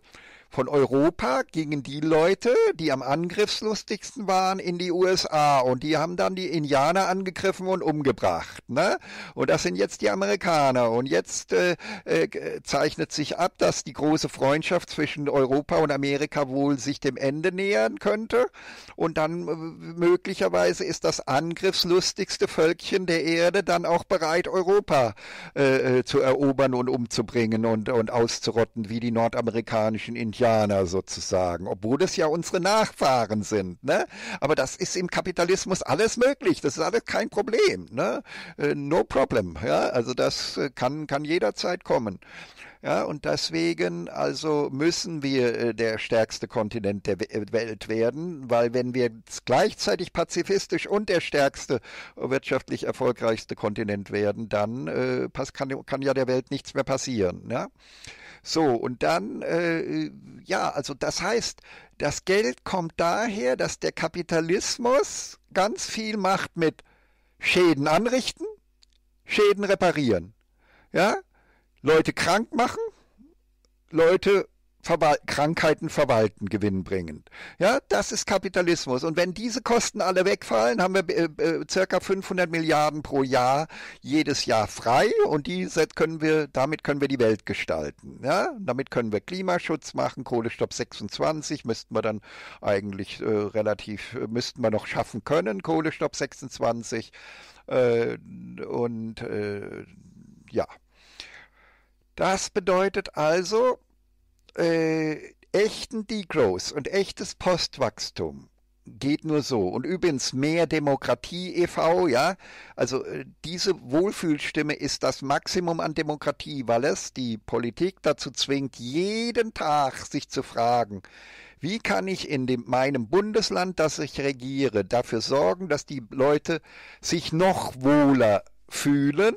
von Europa gingen die Leute, die am angriffslustigsten waren, in die USA und die haben dann die Indianer angegriffen und umgebracht. Ne? Und das sind jetzt die Amerikaner. Und jetzt äh, äh, zeichnet sich ab, dass die große Freundschaft zwischen Europa und Amerika wohl sich dem Ende nähern könnte. Und dann äh, möglicherweise ist das angriffslustigste Völkchen der Erde dann auch bereit, Europa äh, äh, zu erobern und umzubringen und, und auszurotten, wie die nordamerikanischen Indianer. Venezianer sozusagen, obwohl das ja unsere Nachfahren sind. Ne? Aber das ist im Kapitalismus alles möglich, das ist alles kein Problem. Ne? Äh, no problem. Ja? Also das äh, kann, kann jederzeit kommen. Ja, und deswegen also müssen wir äh, der stärkste Kontinent der äh, Welt werden, weil wenn wir gleichzeitig pazifistisch und der stärkste äh, wirtschaftlich erfolgreichste Kontinent werden, dann äh, kann, kann, ja der Welt nichts mehr passieren. Ja? Ne? So, und dann, äh, ja, also das heißt, das Geld kommt daher, dass der Kapitalismus ganz viel macht mit Schäden anrichten, Schäden reparieren. Ja, Leute krank machen, Leute Verwal Krankheiten verwalten, gewinnbringend. Ja, das ist Kapitalismus. Und wenn diese Kosten alle wegfallen, haben wir äh, äh circa 500 Milliarden pro Jahr jedes Jahr frei und die können wir, damit können wir die Welt gestalten. Ja, damit können wir Klimaschutz machen, Kohlestopp 26 müssten wir dann eigentlich äh, relativ, äh, müssten wir noch schaffen können, Kohlestopp 26 äh, und äh, ja. Das bedeutet also äh, echten Degrowth und echtes Postwachstum geht nur so. Und übrigens mehr Demokratie e.V., ja. Also äh, diese Wohlfühlstimme ist das Maximum an Demokratie, weil es die Politik dazu zwingt, jeden Tag sich zu fragen, wie kann ich in dem, meinem Bundesland, das ich regiere, dafür sorgen, dass die Leute sich noch wohler fühlen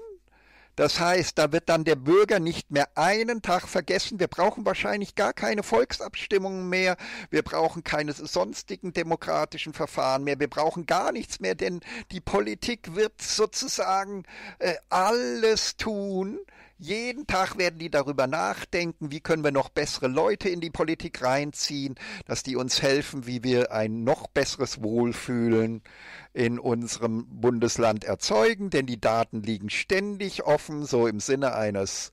das heißt, da wird dann der Bürger nicht mehr einen Tag vergessen. Wir brauchen wahrscheinlich gar keine Volksabstimmungen mehr. Wir brauchen keine sonstigen demokratischen Verfahren mehr. Wir brauchen gar nichts mehr, denn die Politik wird sozusagen äh, alles tun, jeden Tag werden die darüber nachdenken, wie können wir noch bessere Leute in die Politik reinziehen, dass die uns helfen, wie wir ein noch besseres Wohlfühlen in unserem Bundesland erzeugen, denn die Daten liegen ständig offen, so im Sinne eines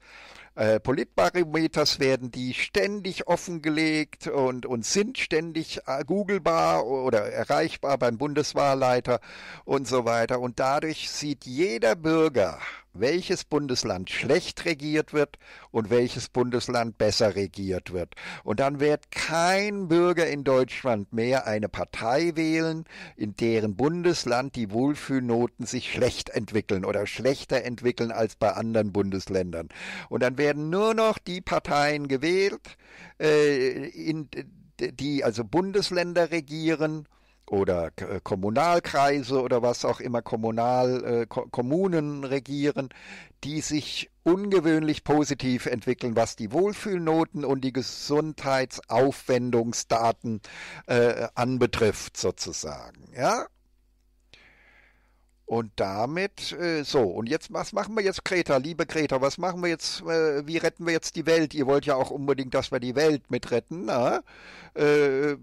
äh, Politbarometers werden die ständig offengelegt und, und sind ständig äh, googelbar oder erreichbar beim Bundeswahlleiter und so weiter. Und dadurch sieht jeder Bürger, welches Bundesland schlecht regiert wird und welches Bundesland besser regiert wird. Und dann wird kein Bürger in Deutschland mehr eine Partei wählen, in deren Bundesland die Wohlfühlnoten sich schlecht entwickeln oder schlechter entwickeln als bei anderen Bundesländern. Und dann werden nur noch die Parteien gewählt, äh, in, die also Bundesländer regieren, oder äh, Kommunalkreise oder was auch immer Kommunal äh, Kommunen regieren, die sich ungewöhnlich positiv entwickeln, was die Wohlfühlnoten und die Gesundheitsaufwendungsdaten äh, anbetrifft sozusagen, ja? Und damit äh, so und jetzt was machen wir jetzt Greta, liebe Greta, was machen wir jetzt äh, wie retten wir jetzt die Welt? Ihr wollt ja auch unbedingt, dass wir die Welt mit retten, na? Äh,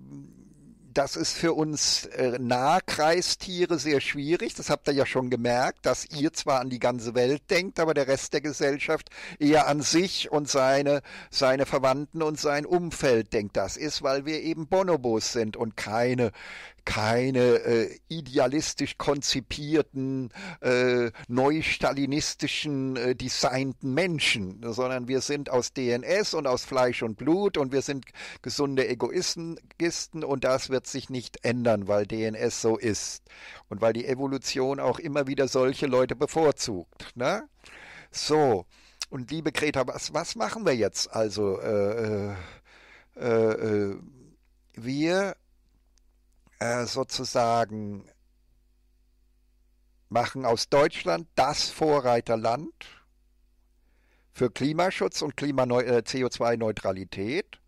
das ist für uns äh, Nahkreistiere sehr schwierig. Das habt ihr ja schon gemerkt, dass ihr zwar an die ganze Welt denkt, aber der Rest der Gesellschaft eher an sich und seine, seine Verwandten und sein Umfeld denkt. Das ist, weil wir eben Bonobos sind und keine keine äh, idealistisch konzipierten, äh, neustalinistischen, äh, designten Menschen, sondern wir sind aus DNS und aus Fleisch und Blut und wir sind gesunde Egoisten und das wird sich nicht ändern, weil DNS so ist und weil die Evolution auch immer wieder solche Leute bevorzugt. Ne? So, und liebe Greta, was, was machen wir jetzt? Also, äh, äh, äh, äh wir äh, sozusagen machen aus Deutschland das Vorreiterland für Klimaschutz und Klimaneu äh, CO2-Neutralität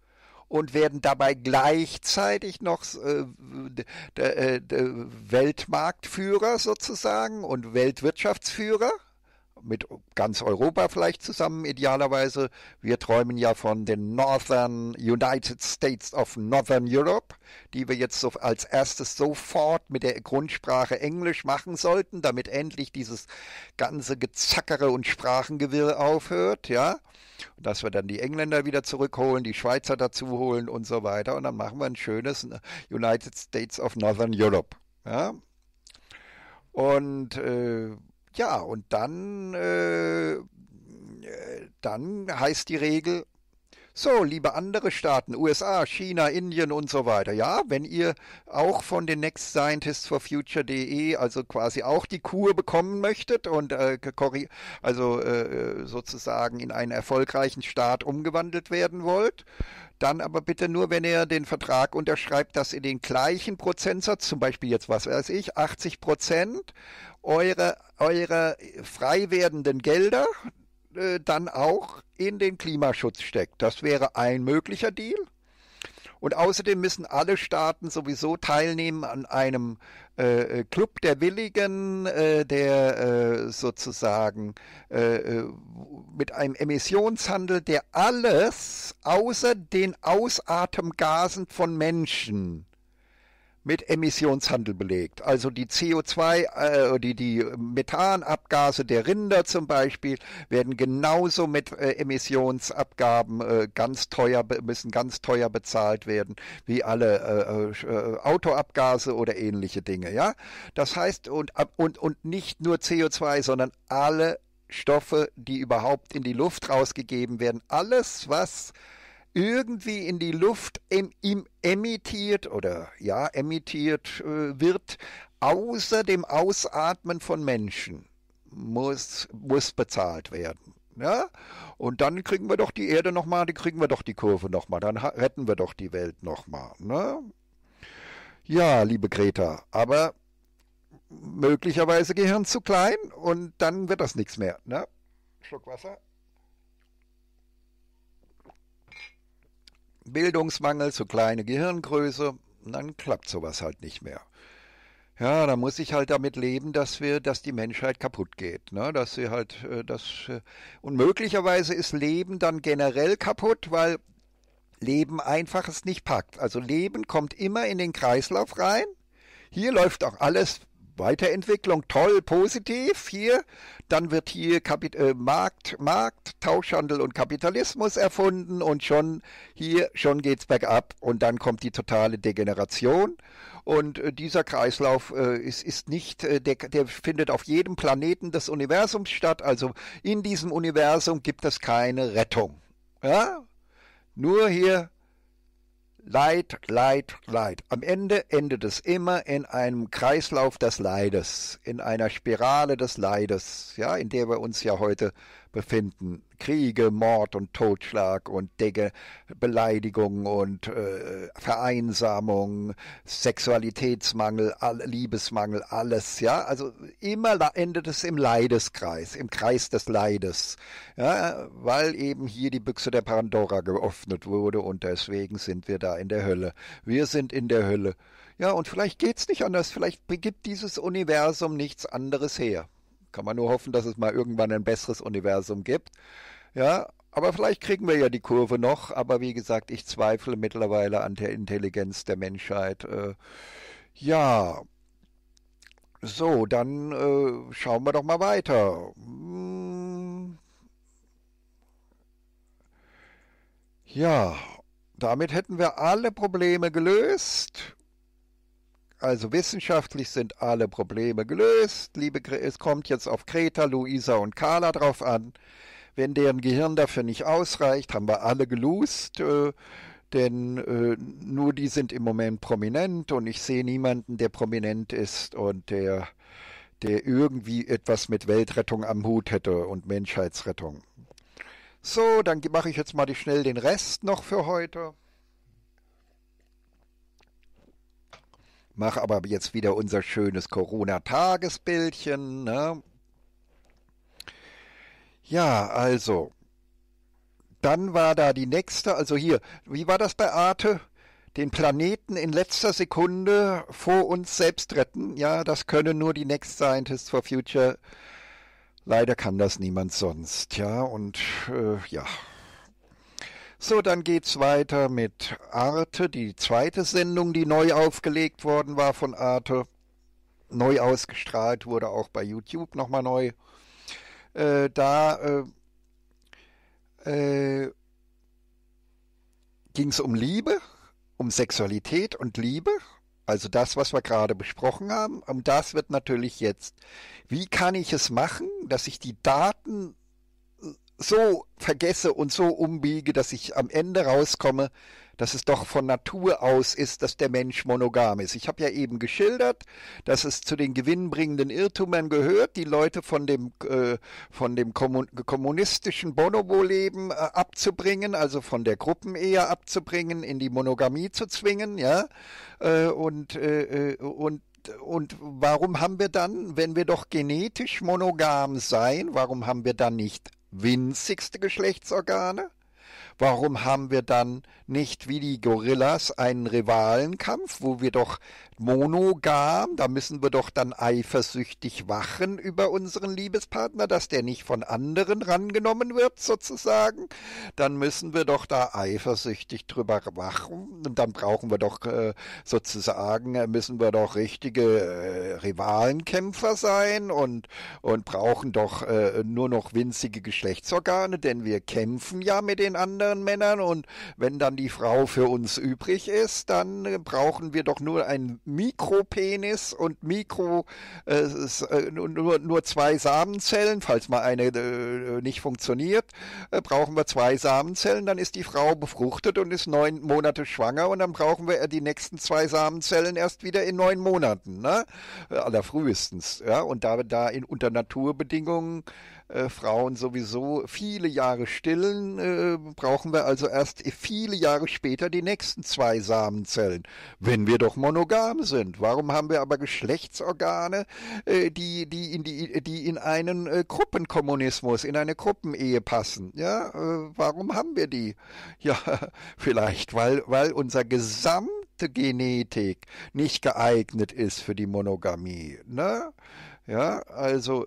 und werden dabei gleichzeitig noch äh, äh Weltmarktführer sozusagen und Weltwirtschaftsführer mit ganz Europa vielleicht zusammen, idealerweise. Wir träumen ja von den Northern United States of Northern Europe, die wir jetzt so als erstes sofort mit der Grundsprache Englisch machen sollten, damit endlich dieses ganze Gezackere und Sprachengewirr aufhört, ja. Und dass wir dann die Engländer wieder zurückholen, die Schweizer dazuholen und so weiter. Und dann machen wir ein schönes ne, United States of Northern Europe, ja. Und äh, ja, und dann, äh, dann heißt die Regel, so, liebe andere Staaten, USA, China, Indien und so weiter, ja, wenn ihr auch von den Next Scientists for Future.de, also quasi auch die Kur bekommen möchtet und äh, also äh, äh, sozusagen in einen erfolgreichen Staat umgewandelt werden wollt, dann aber bitte nur, wenn ihr den Vertrag unterschreibt, dass ihr den gleichen Prozentsatz, zum Beispiel jetzt was weiß ich, 80 Prozent eurer eure frei werdenden Gelder äh, dann auch in den Klimaschutz steckt. Das wäre ein möglicher Deal. Und außerdem müssen alle Staaten sowieso teilnehmen an einem äh, äh, Club der Willigen, äh, der äh, sozusagen äh, äh, mit einem Emissionshandel, der alles außer den Ausatemgasen von Menschen mit Emissionshandel belegt. Also die CO2, äh, die, die Methanabgase der Rinder zum Beispiel werden genauso mit äh, Emissionsabgaben äh, ganz teuer, müssen ganz teuer bezahlt werden, wie alle äh, äh, äh, Autoabgase oder ähnliche Dinge, ja. Das heißt, und, und, und nicht nur CO2, sondern alle Stoffe, die überhaupt in die Luft rausgegeben werden, alles, was irgendwie in die Luft em, im, emittiert oder ja, emittiert äh, wird, außer dem Ausatmen von Menschen, muss, muss bezahlt werden. Ja? Ne? Und dann kriegen wir doch die Erde nochmal, dann kriegen wir doch die Kurve nochmal, dann retten wir doch die Welt nochmal. Ne? Ja, liebe Greta, aber möglicherweise Gehirn zu klein und dann wird das nichts mehr. Ne? Schluck Wasser. Bildungsmangel, zu kleine Gehirngröße, dann klappt sowas halt nicht mehr. Ja, da muss ich halt damit leben, dass wir, dass die Menschheit kaputt geht, ne? Dass sie halt, äh, das äh, und möglicherweise ist Leben dann generell kaputt, weil Leben einfaches nicht packt. Also Leben kommt immer in den Kreislauf rein. Hier läuft auch alles Weiterentwicklung, toll, positiv hier. Dann wird hier Kapit äh, Markt, Markt, Tauschhandel und Kapitalismus erfunden und schon hier, schon geht's bergab und dann kommt die totale Degeneration. Und äh, dieser Kreislauf äh, ist, ist nicht, äh, der, der findet auf jedem Planeten des Universums statt. Also in diesem Universum gibt es keine Rettung. Ja? Nur hier Leid, Leid, Leid. Am Ende endet es immer in einem Kreislauf des Leides, in einer Spirale des Leides, ja, in der wir uns ja heute befinden. Kriege, Mord und Totschlag und Dinge, Beleidigung und äh, Vereinsamung, Sexualitätsmangel, all, Liebesmangel, alles, ja. Also immer endet es im Leideskreis, im Kreis des Leides, ja, weil eben hier die Büchse der Pandora geöffnet wurde und deswegen sind wir da in der Hölle. Wir sind in der Hölle. Ja, und vielleicht geht's nicht anders, vielleicht gibt dieses Universum nichts anderes her. Kann man nur hoffen, dass es mal irgendwann ein besseres Universum gibt. Ja, aber vielleicht kriegen wir ja die Kurve noch. Aber wie gesagt, ich zweifle mittlerweile an der Intelligenz der Menschheit. Äh, ja. So, dann äh, schauen wir doch mal weiter. Hm. Ja, damit hätten wir alle Probleme gelöst. Also wissenschaftlich sind alle Probleme gelöst. Liebe, es kommt jetzt auf Greta, Luisa und Carla drauf an. Wenn deren Gehirn dafür nicht ausreicht, haben wir alle gelust, äh, denn äh, nur die sind im Moment prominent und ich sehe niemanden, der prominent ist und der, der irgendwie etwas mit Weltrettung am Hut hätte und Menschheitsrettung. So, dann mache ich jetzt mal schnell den Rest noch für heute. Mach aber jetzt wieder unser schönes Corona-Tagesbildchen. Ne? Ja, also. Dann war da die nächste, also hier, wie war das bei Arte? Den Planeten in letzter Sekunde vor uns selbst retten. Ja, das können nur die Next Scientists for Future. Leider kann das niemand sonst. Ja, und äh, ja. So, dann geht's weiter mit Arte, die zweite Sendung, die neu aufgelegt worden war von Arte. Neu ausgestrahlt wurde auch bei YouTube nochmal neu. Äh, da äh, äh, ging es um Liebe, um Sexualität und Liebe. Also das, was wir gerade besprochen haben. Und das wird natürlich jetzt, wie kann ich es machen, dass ich die Daten so vergesse und so umbiege, dass ich am Ende rauskomme, dass es doch von Natur aus ist, dass der Mensch monogam ist. Ich habe ja eben geschildert, dass es zu den gewinnbringenden Irrtümern gehört, die Leute von dem, äh, von dem kommunistischen Bonobo-Leben äh, abzubringen, also von der Gruppenehe abzubringen, in die Monogamie zu zwingen, ja, äh, und, äh, äh, und und warum haben wir dann, wenn wir doch genetisch monogam sein, warum haben wir dann nicht Winzigste Geschlechtsorgane Warum haben wir dann nicht wie die Gorillas einen Rivalenkampf, wo wir doch monogam, da müssen wir doch dann eifersüchtig wachen über unseren Liebespartner, dass der nicht von anderen rangenommen wird sozusagen, dann müssen wir doch da eifersüchtig drüber wachen und dann brauchen wir doch äh, sozusagen, äh, müssen wir doch richtige äh, Rivalenkämpfer sein und, und brauchen doch nur noch winzige Geschlechtsorgane, denn wir kämpfen ja mit den anderen anderen Männern und wenn dann die Frau für uns übrig ist, dann äh, brauchen wir doch nur einen Mikropenis und Mikro äh, äh nur, nur zwei Samenzellen, falls mal eine äh, nicht funktioniert, äh, brauchen wir zwei Samenzellen, dann ist die Frau befruchtet und ist neun Monate schwanger und dann brauchen wir die nächsten zwei Samenzellen erst wieder in neun Monaten, ne? Äh, allerfrühestens, ja, und da da in unter Naturbedingungen äh, Frauen sowieso viele Jahre stillen, äh, brauchen wir also erst viele Jahre später die nächsten zwei Samenzellen. Wenn wir doch monogam sind, warum haben wir aber Geschlechtsorgane, äh, die, die, in die, die in einen äh, Gruppenkommunismus, in eine Gruppenehe passen? Ja, äh, warum haben wir die? Ja, vielleicht, weil, weil unser Gesamt Genetik nicht geeignet ist für die Monogamie. Ne? Ja, also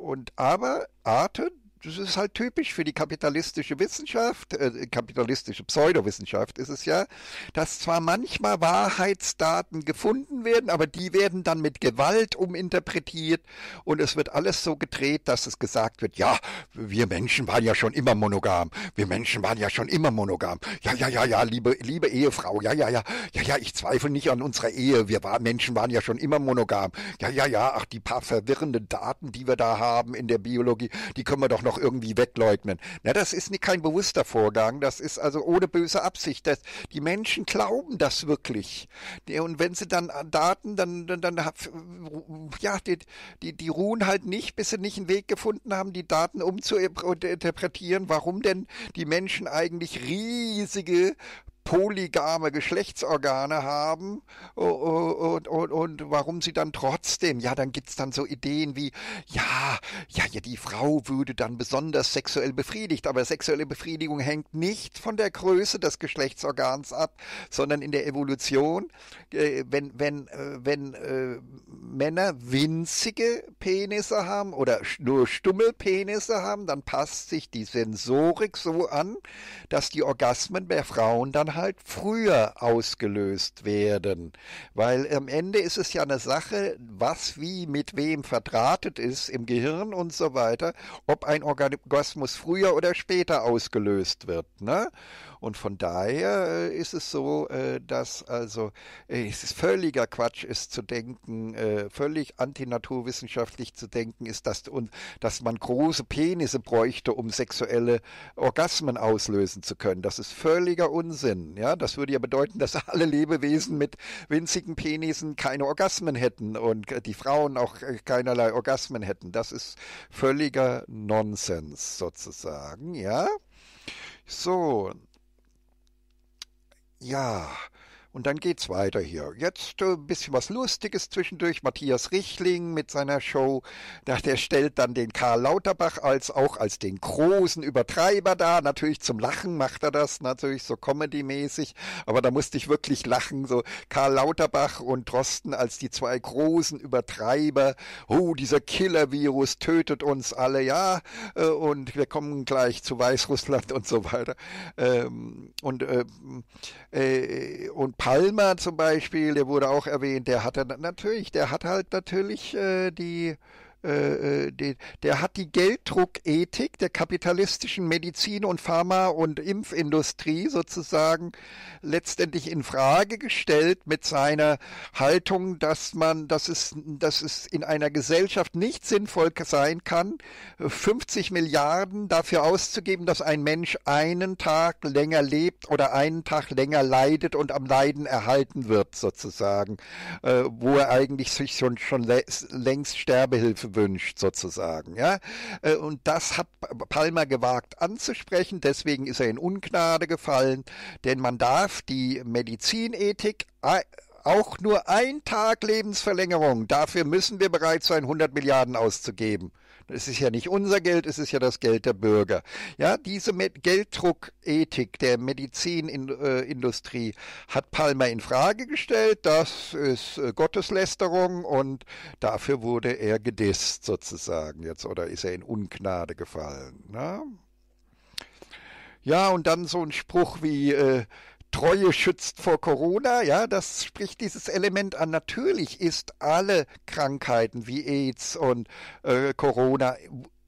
und aber Arte, das ist halt typisch für die kapitalistische Wissenschaft, äh, kapitalistische Pseudowissenschaft ist es ja, dass zwar manchmal Wahrheitsdaten gefunden werden, aber die werden dann mit Gewalt uminterpretiert und es wird alles so gedreht, dass es gesagt wird, ja, wir Menschen waren ja schon immer monogam, wir Menschen waren ja schon immer monogam, ja, ja, ja, ja, liebe, liebe Ehefrau, ja, ja, ja, ja, ja, ich zweifle nicht an unserer Ehe, wir war, Menschen waren ja schon immer monogam, ja, ja, ja, ach, die paar verwirrenden Daten, die wir da haben in der Biologie, die können wir doch noch noch irgendwie wegleugnen. Na, das ist nicht kein bewusster Vorgang, das ist also ohne böse Absicht. Das, die Menschen glauben das wirklich. Und wenn sie dann äh, Daten, dann, dann, dann äh, ja, die, die, die ruhen halt nicht, bis sie nicht einen Weg gefunden haben, die Daten umzuinterpretieren, warum denn die Menschen eigentlich riesige polygame Geschlechtsorgane haben und, und, und warum sie dann trotzdem, ja, dann gibt es dann so Ideen wie, ja, ja, ja, die Frau würde dann besonders sexuell befriedigt, aber sexuelle Befriedigung hängt nicht von der Größe des Geschlechtsorgans ab, sondern in der Evolution, äh, wenn, wenn, äh, wenn äh, Männer winzige Penisse haben oder nur stumme Penisse haben, dann passt sich die Sensorik so an, dass die Orgasmen der Frauen dann halt früher ausgelöst werden. Weil am Ende ist es ja eine Sache, was wie mit wem verdrahtet ist im Gehirn und so weiter, ob ein Orgasmus früher oder später ausgelöst wird. Ne? Und von daher äh, ist es so, äh, dass also äh, es ist völliger Quatsch ist zu denken, völlig antinaturwissenschaftlich zu denken ist, dass, dass man große Penisse bräuchte, um sexuelle Orgasmen auslösen zu können. Das ist völliger Unsinn. Ja, das würde ja bedeuten, dass alle Lebewesen mit winzigen Penissen keine Orgasmen hätten und die Frauen auch keinerlei Orgasmen hätten. Das ist völliger Nonsens sozusagen, ja. So, Yeah. Und dann geht's weiter hier. Jetzt ein äh, bisschen was Lustiges zwischendurch. Matthias Richling mit seiner Show. Der, stellt dann den Karl Lauterbach als auch als den großen Übertreiber dar. Natürlich zum Lachen macht er das natürlich so comedy-mäßig. Aber da musste ich wirklich lachen. So Karl Lauterbach und Drosten als die zwei großen Übertreiber. Oh, dieser Killer-Virus tötet uns alle. Ja, äh, und wir kommen gleich zu Weißrussland und so weiter. Ähm, und, ähm, äh, und Palmer zum Beispiel, der wurde auch erwähnt, der hatte natürlich, der hat halt natürlich äh, die äh, äh, der hat die Gelddruckethik der kapitalistischen Medizin- und Pharma- und Impfindustrie sozusagen letztendlich in Frage gestellt mit seiner Haltung, dass man, dass es, dass es in einer Gesellschaft nicht sinnvoll sein kann, 50 äh, Milliarden dafür auszugeben, dass ein Mensch einen Tag länger lebt oder einen Tag länger leidet und am Leiden erhalten wird sozusagen, wo er eigentlich sich schon, schon längst Sterbehilfe gewünscht sozusagen. Ja? Äh, und das hat Palmer gewagt anzusprechen, deswegen ist er in Ungnade gefallen, denn man darf die Medizinethik auch nur ein Tag Lebensverlängerung, dafür müssen wir bereit sein, 100 Milliarden auszugeben. Es ist ja nicht unser Geld, es ist ja das Geld der Bürger. Ja, diese Med Gelddruckethik der Medizinindustrie äh, hat Palmer in Frage gestellt. Das ist äh, Gotteslästerung und dafür wurde er gedisst sozusagen jetzt oder ist er in Ungnade gefallen. Ne? Ja, und dann so ein Spruch wie, äh, Treue schützt vor Corona, ja, das spricht dieses Element an. Natürlich ist alle Krankheiten wie AIDS und äh, Corona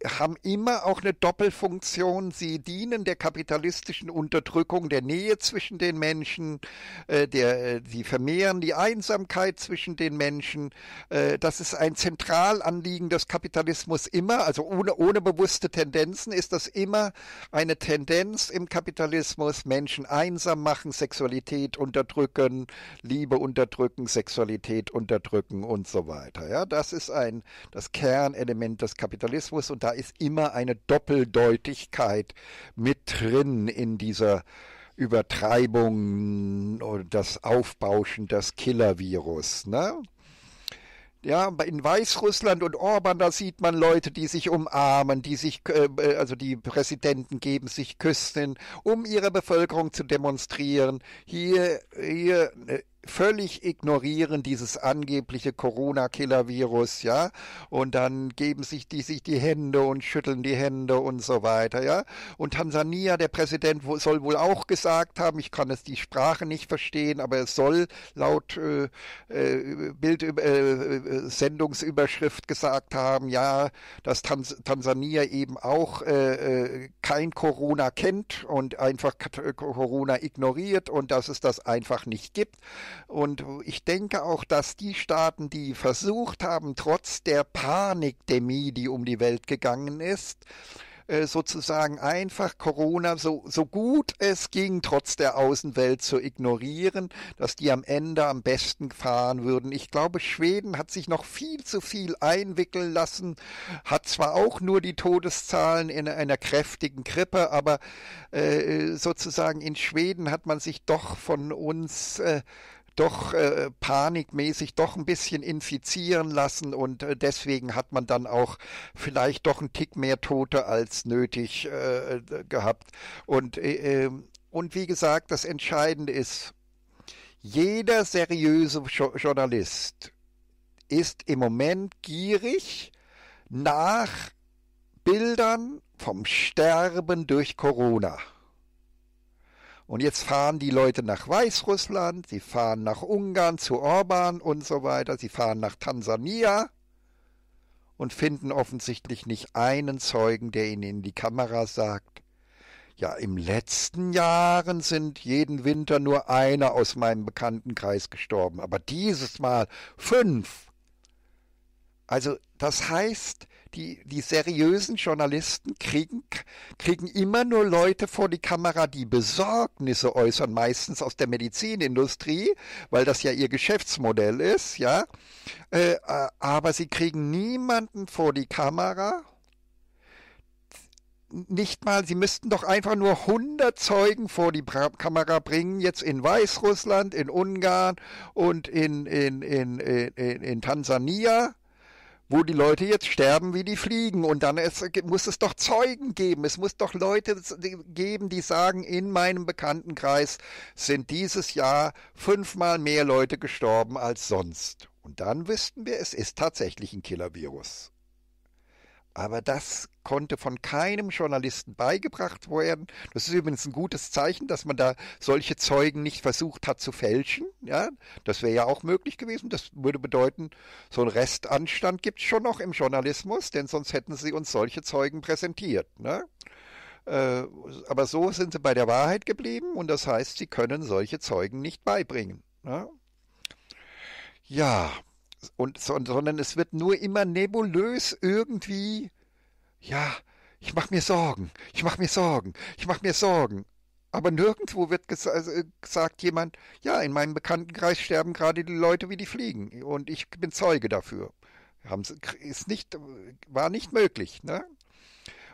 haben immer auch eine Doppelfunktion. Sie dienen der kapitalistischen Unterdrückung der Nähe zwischen den Menschen, äh, der, äh, sie vermehren die Einsamkeit zwischen den Menschen. Äh, das ist ein Zentralanliegen des Kapitalismus immer, also ohne, ohne bewusste Tendenzen ist das immer eine Tendenz im Kapitalismus, Menschen einsam machen, Sexualität unterdrücken, Liebe unterdrücken, Sexualität unterdrücken und so weiter. Ja, das ist ein, das Kernelement des Kapitalismus und da ist immer eine Doppeldeutigkeit mit drin in dieser Übertreibung und das Aufbauschen des Killer-Virus. Ne? Ja, in Weißrussland und Orban, da sieht man Leute, die sich umarmen, die sich, äh, äh, also die Präsidenten geben sich Küssen, um ihre Bevölkerung zu demonstrieren. Hier, hier äh, völlig ignorieren dieses angebliche Corona-Killer-Virus, ja, und dann geben sich die sich die Hände und schütteln die Hände und so weiter, ja. Und Tansania, der Präsident soll wohl auch gesagt haben, ich kann es die Sprache nicht verstehen, aber es soll laut äh, äh Bild äh, äh, Sendungsüberschrift gesagt haben, ja, dass Tans Tansania eben auch äh, kein Corona kennt und einfach Corona ignoriert und dass es das einfach nicht gibt. Und ich denke auch, dass die Staaten, die versucht haben, trotz der Panikdemie, die um die Welt gegangen ist, äh, sozusagen einfach Corona so, so gut es ging, trotz der Außenwelt zu ignorieren, dass die am Ende am besten fahren würden. Ich glaube, Schweden hat sich noch viel zu viel einwickeln lassen, hat zwar auch nur die Todeszahlen in einer kräftigen Krippe, aber äh, sozusagen in Schweden hat man sich doch von uns äh, doch äh, panikmäßig doch ein bisschen infizieren lassen und äh, deswegen hat man dann auch vielleicht doch einen Tick mehr Tote als nötig äh, gehabt. Und, äh, ähm, und wie gesagt, das Entscheidende ist, jeder seriöse jo Journalist ist im Moment gierig nach Bildern vom Sterben durch Corona. Und jetzt fahren die Leute nach Weißrussland, sie fahren nach Ungarn zu Orban und so weiter, sie fahren nach Tansania und finden offensichtlich nicht einen Zeugen, der ihnen in die Kamera sagt, ja, im letzten Jahren sind jeden Winter nur einer aus meinem Bekanntenkreis gestorben, aber dieses Mal fünf. Also das heißt, die, die seriösen Journalisten kriegen, kriegen immer nur Leute vor die Kamera, die Besorgnisse äußern, meistens aus der Medizinindustrie, weil das ja ihr Geschäftsmodell ist, ja. Äh, aber sie kriegen niemanden vor die Kamera, nicht mal, sie müssten doch einfach nur 100 Zeugen vor die Kamera bringen, jetzt in Weißrussland, in Ungarn und in, in, in, in, in Tansania, wo die Leute jetzt sterben wie die Fliegen. Und dann es, muss es doch Zeugen geben. Es muss doch Leute geben, die sagen, in meinem Bekanntenkreis sind dieses Jahr fünfmal mehr Leute gestorben als sonst. Und dann wüssten wir, es ist tatsächlich ein Killervirus. Aber das konnte von keinem Journalisten beigebracht werden. Das ist übrigens ein gutes Zeichen, dass man da solche Zeugen nicht versucht hat zu fälschen. Ja, das wäre ja auch möglich gewesen. Das würde bedeuten, so ein Restanstand gibt es schon noch im Journalismus, denn sonst hätten sie uns solche Zeugen präsentiert. Ne? Äh, aber so sind sie bei der Wahrheit geblieben und das heißt, sie können solche Zeugen nicht beibringen. Ne? Ja, und, sondern es wird nur immer nebulös irgendwie, ja, ich mache mir Sorgen, ich mache mir Sorgen, ich mache mir Sorgen. Aber nirgendwo wird also, äh, gesagt jemand, ja, in meinem Bekanntenkreis sterben gerade die Leute wie die Fliegen und ich bin Zeuge dafür. ist nicht, war nicht möglich. Ne?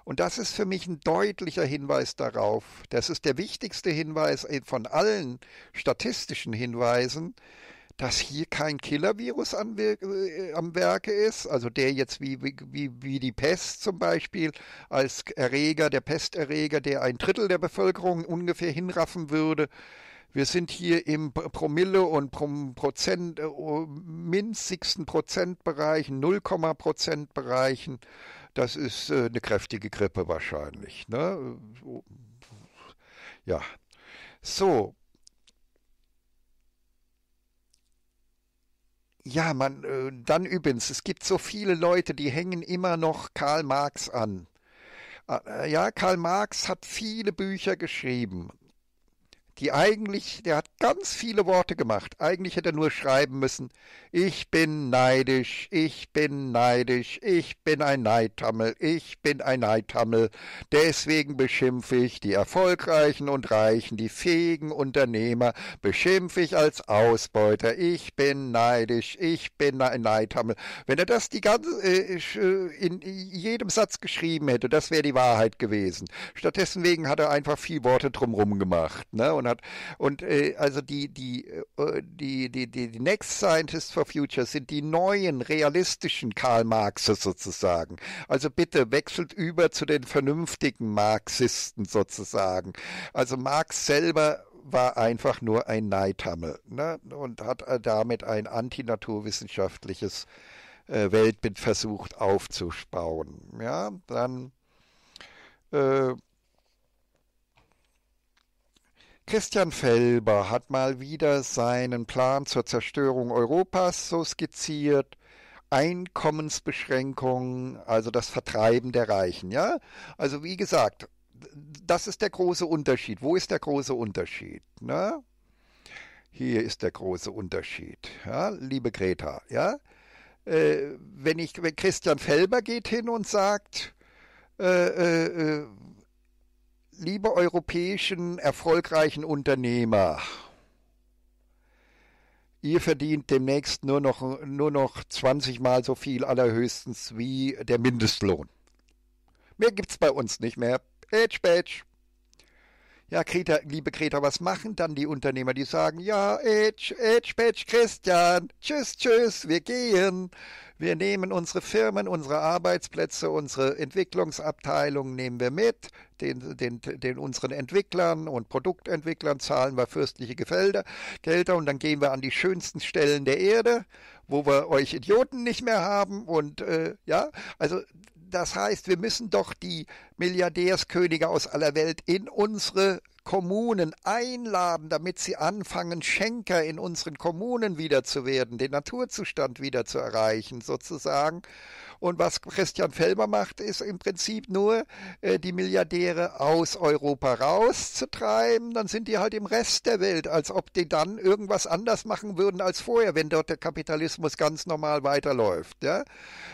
Und das ist für mich ein deutlicher Hinweis darauf. Das ist der wichtigste Hinweis äh, von allen statistischen Hinweisen, dass hier kein Killer-Virus am, äh, am Werke ist, also der jetzt wie, wie, wie die Pest zum Beispiel als Erreger, der Pesterreger, der ein Drittel der Bevölkerung ungefähr hinraffen würde. Wir sind hier im Promille- und Prozent, äh, oh, minzigsten Prozentbereichen, 0, Prozentbereichen. Das ist äh, eine kräftige Grippe wahrscheinlich. Ne? Ja. So, Ja, man, äh, dann übrigens, es gibt so viele Leute, die hängen immer noch Karl Marx an. Äh, äh, ja, Karl Marx hat viele Bücher geschrieben die eigentlich, der hat ganz viele Worte gemacht. Eigentlich hätte er nur schreiben müssen, ich bin neidisch, ich bin neidisch, ich bin ein Neidhammel, ich bin ein Neidhammel. Deswegen beschimpfe ich die Erfolgreichen und Reichen, die fähigen Unternehmer, beschimpfe ich als Ausbeuter. Ich bin neidisch, ich bin ein Neidhammel. Wenn er das die ganze, äh, äh, in jedem Satz geschrieben hätte, das wäre die Wahrheit gewesen. Stattdessen wegen hat er einfach viel Worte drumrum gemacht. Ne? Und getan hat. Und äh, also die, die, äh, die, die, die, die Next Scientists for Future sind die neuen, realistischen Karl Marxe sozusagen. Also bitte wechselt über zu den vernünftigen Marxisten sozusagen. Also Marx selber war einfach nur ein Neidhammel ne? und hat äh, damit ein antinaturwissenschaftliches äh, Weltbild versucht aufzuspauen. Ja, dann äh, Christian Felber hat mal wieder seinen Plan zur Zerstörung Europas so skizziert. Einkommensbeschränkungen, also das Vertreiben der Reichen, ja? Also wie gesagt, das ist der große Unterschied. Wo ist der große Unterschied? Ne? Hier ist der große Unterschied, ja? liebe Greta, ja? Äh, wenn ich, wenn Christian Felber geht hin und sagt, äh, äh, äh liebe europäischen erfolgreichen Unternehmer, ihr verdient demnächst nur noch, nur noch 20 Mal so viel allerhöchstens wie der Mindestlohn. Mehr gibt's bei uns nicht mehr. Edge, Badge. Ja, Greta, liebe Greta, was machen dann die Unternehmer? Die sagen, ja, Edge, Edge, Badge, Christian, tschüss, tschüss, wir gehen. Wir nehmen unsere Firmen, unsere Arbeitsplätze, unsere Entwicklungsabteilungen nehmen wir mit, den, den, den unseren Entwicklern und Produktentwicklern zahlen wir fürstliche Gefelder, Gelder und dann gehen wir an die schönsten Stellen der Erde, wo wir euch Idioten nicht mehr haben und äh, ja, also das heißt, wir müssen doch die Milliardärskönige aus aller Welt in unsere Kommunen einladen, damit sie anfangen, Schenker in unseren Kommunen wieder zu werden, den Naturzustand wieder zu erreichen, sozusagen. Und was Christian Felber macht, ist im Prinzip nur, äh, die Milliardäre aus Europa rauszutreiben. Dann sind die halt im Rest der Welt, als ob die dann irgendwas anders machen würden als vorher, wenn dort der Kapitalismus ganz normal weiterläuft. Ja?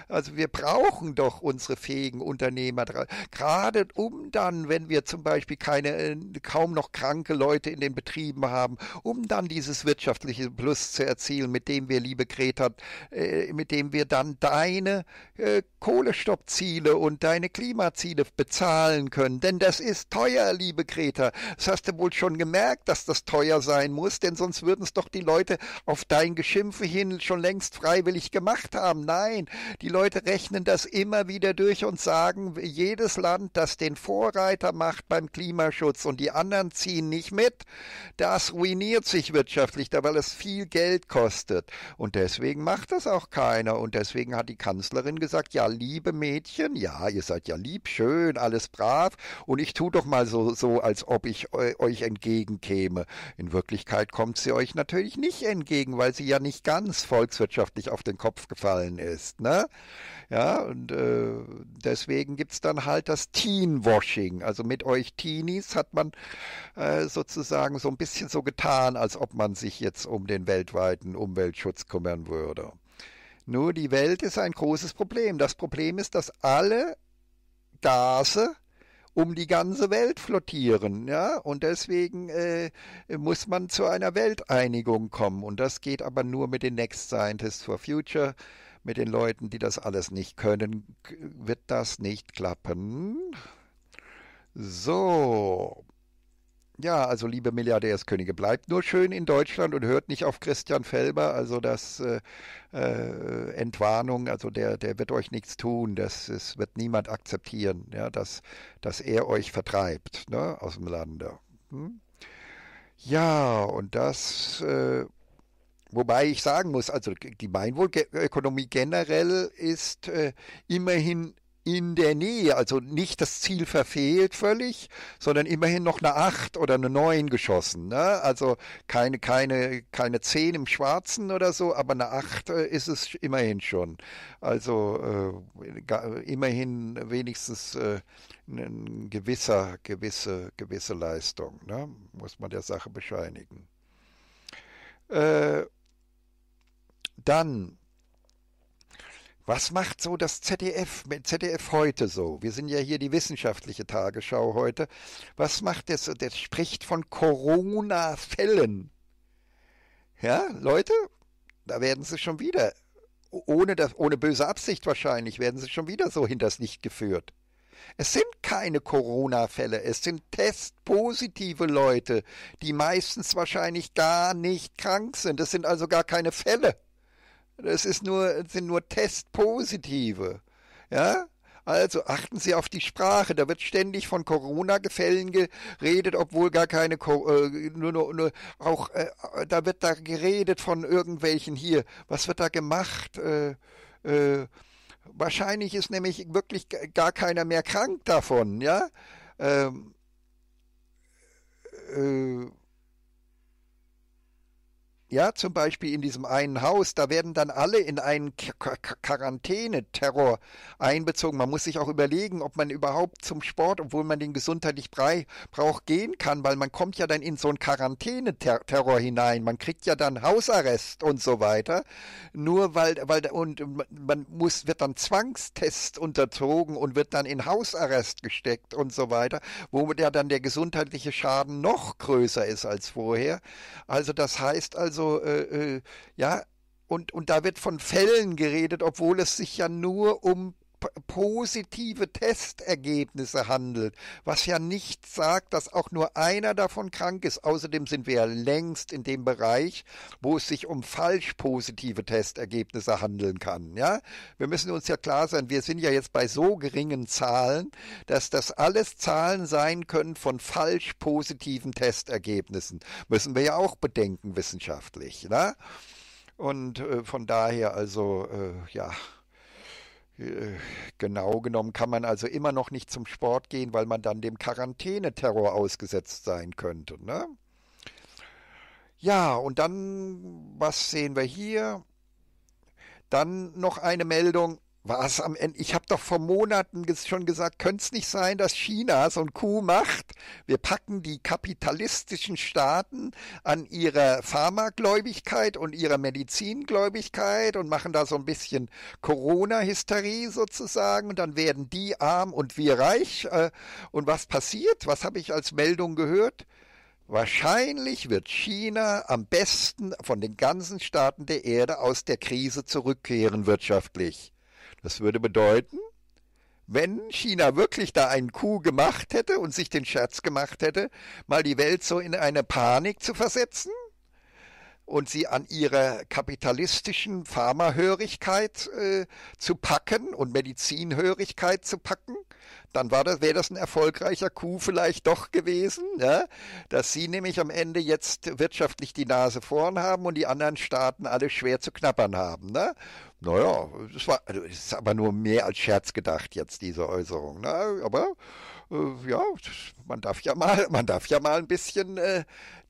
Also wir brauchen doch unsere fähigen Unternehmer, gerade um dann, wenn wir zum Beispiel keine, äh, kaum noch kranke Leute in den Betrieben haben, um dann dieses wirtschaftliche Plus zu erzielen, mit dem wir, liebe Greta, äh, mit dem wir dann deine äh, Kohlestoppziele und deine Klimaziele bezahlen können. Denn das ist teuer, liebe Greta. Das hast du wohl schon gemerkt, dass das teuer sein muss, denn sonst würden es doch die Leute auf dein Geschimpfe hin schon längst freiwillig gemacht haben. Nein, die Leute rechnen das immer wieder durch und sagen, jedes Land, das den Vorreiter macht beim Klimaschutz und die anderen ziehen nicht mit, das ruiniert sich wirtschaftlich, weil es viel Geld kostet. Und deswegen macht das auch keiner. Und deswegen hat die Kanzlerin gesagt, gesagt, ja, liebe Mädchen, ja, ihr seid ja lieb, schön, alles brav. Und ich tu doch mal so, so, als ob ich äh, euch entgegenkäme. In Wirklichkeit kommt sie euch natürlich nicht entgegen, weil sie ja nicht ganz volkswirtschaftlich auf den Kopf gefallen ist. Ne? Ja, und äh, deswegen es dann halt das Teenwashing. Also mit euch Teenies hat man äh, sozusagen so ein bisschen so getan, als ob man sich jetzt um den weltweiten Umweltschutz kümmern würde. Nur die Welt ist ein großes Problem. Das Problem ist, dass alle Gase um die ganze Welt flottieren, ja, und deswegen äh, muss man zu einer Welteinigung kommen. Und das geht aber nur mit den Next Scientists for Future, mit den Leuten, die das alles nicht können, wird das nicht klappen. So. Ja, also liebe Milliardärskönige, bleibt nur schön in Deutschland und hört nicht auf Christian Felber. Also das äh, äh, Entwarnung, also der, der wird euch nichts tun. Das, das wird niemand akzeptieren, ja, dass, dass er euch vertreibt ne, aus dem Lande. Hm? Ja, und das, äh, wobei ich sagen muss, also die Gemeinwohlökonomie generell ist äh, immerhin in der Nähe, also nicht das Ziel verfehlt völlig, sondern immerhin noch eine 8 oder eine 9 geschossen. Ne? Also keine, keine, keine 10 im Schwarzen oder so, aber eine 8 äh, ist es immerhin schon. Also äh, immerhin wenigstens äh, eine gewisser, gewisse, gewisse Leistung, ne? muss man der Sache bescheinigen. Äh, dann was macht so das ZDF, ZDF heute so? Wir sind ja hier die wissenschaftliche Tagesschau heute. Was macht das? Das spricht von Corona-Fällen. Ja, Leute, da werden sie schon wieder, ohne, das, ohne böse Absicht wahrscheinlich, werden sie schon wieder so hinters Licht geführt. Es sind keine Corona-Fälle, es sind testpositive Leute, die meistens wahrscheinlich gar nicht krank sind. Es sind also gar keine Fälle. Es ist nur, sind nur Testpositive. Ja? Also achten Sie auf die Sprache. Da wird ständig von Corona-Gefällen geredet, obwohl gar keine, äh, nur, nur, nur auch, äh, da wird da geredet von irgendwelchen hier. Was wird da gemacht? Äh, äh, wahrscheinlich ist nämlich wirklich gar keiner mehr krank davon, ja. Ähm, äh, ja, zum Beispiel in diesem einen Haus, da werden dann alle in einen Quarantäne-Terror einbezogen. Man muss sich auch überlegen, ob man überhaupt zum Sport, obwohl man den gesundheitlich braucht, gehen kann, weil man kommt ja dann in so einen Quarantäne-Terror hinein. Man kriegt ja dann Hausarrest und so weiter. Nur weil, weil, und man muss, wird dann Zwangstests unterzogen und wird dann in Hausarrest gesteckt und so weiter, wo ja dann der gesundheitliche Schaden noch größer ist als vorher. Also das heißt also, also äh, ja, und, und da wird von Fällen geredet, obwohl es sich ja nur um positive Testergebnisse handelt, was ja nicht sagt, dass auch nur einer davon krank ist. Außerdem sind wir ja längst in dem Bereich, wo es sich um falsch positive Testergebnisse handeln kann. Ja, wir müssen uns ja klar sein, wir sind ja jetzt bei so geringen Zahlen, dass das alles Zahlen sein können von falsch positiven Testergebnissen. Müssen wir ja auch bedenken wissenschaftlich. Ne? Und äh, von daher also, äh, ja. Äh, genau genommen kann man also immer noch nicht zum Sport gehen, weil man dann dem Quarantäneterror ausgesetzt sein könnte. Ne? Ja, und dann, was sehen wir hier? Dann noch eine Meldung war am Ende, ich habe doch vor Monaten schon gesagt, könnte es nicht sein, dass China so ein Coup macht. Wir packen die kapitalistischen Staaten an ihrer Pharmagläubigkeit und ihrer Medizingläubigkeit und machen da so ein bisschen Corona-Hysterie sozusagen und dann werden die arm und wir reich. Äh, und was passiert? Was habe ich als Meldung gehört? Wahrscheinlich wird China am besten von den ganzen Staaten der Erde aus der Krise zurückkehren wirtschaftlich. Das würde bedeuten, wenn China wirklich da einen Coup gemacht hätte und sich den Scherz gemacht hätte, mal die Welt so in eine Panik zu versetzen und sie an ihrer kapitalistischen Pharmahörigkeit äh, zu packen und Medizinhörigkeit zu packen, dann das, wäre das ein erfolgreicher Coup vielleicht doch gewesen, ja? dass sie nämlich am Ende jetzt wirtschaftlich die Nase vorn haben und die anderen Staaten alle schwer zu knappern haben. Ne? Naja, es war, also ist aber nur mehr als Scherz gedacht jetzt, diese Äußerung. Na, ne? aber äh, ja, man darf ja mal, man darf ja mal ein bisschen äh,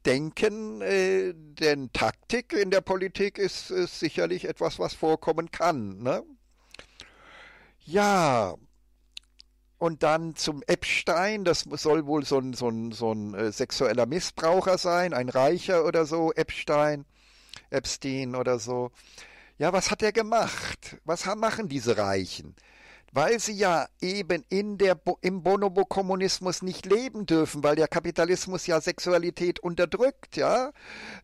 denken, äh, denn Taktik in der Politik ist, ist sicherlich etwas, was vorkommen kann. Ne? Ja, und dann zum Epstein, das soll wohl so ein, so ein, so ein äh, sexueller Missbraucher sein, ein Reicher oder so, Epstein, Epstein oder so. Ja, was hat er gemacht? Was machen diese Reichen? Weil sie ja eben in der, im Bonobo-Kommunismus nicht leben dürfen, weil der Kapitalismus ja Sexualität unterdrückt, ja,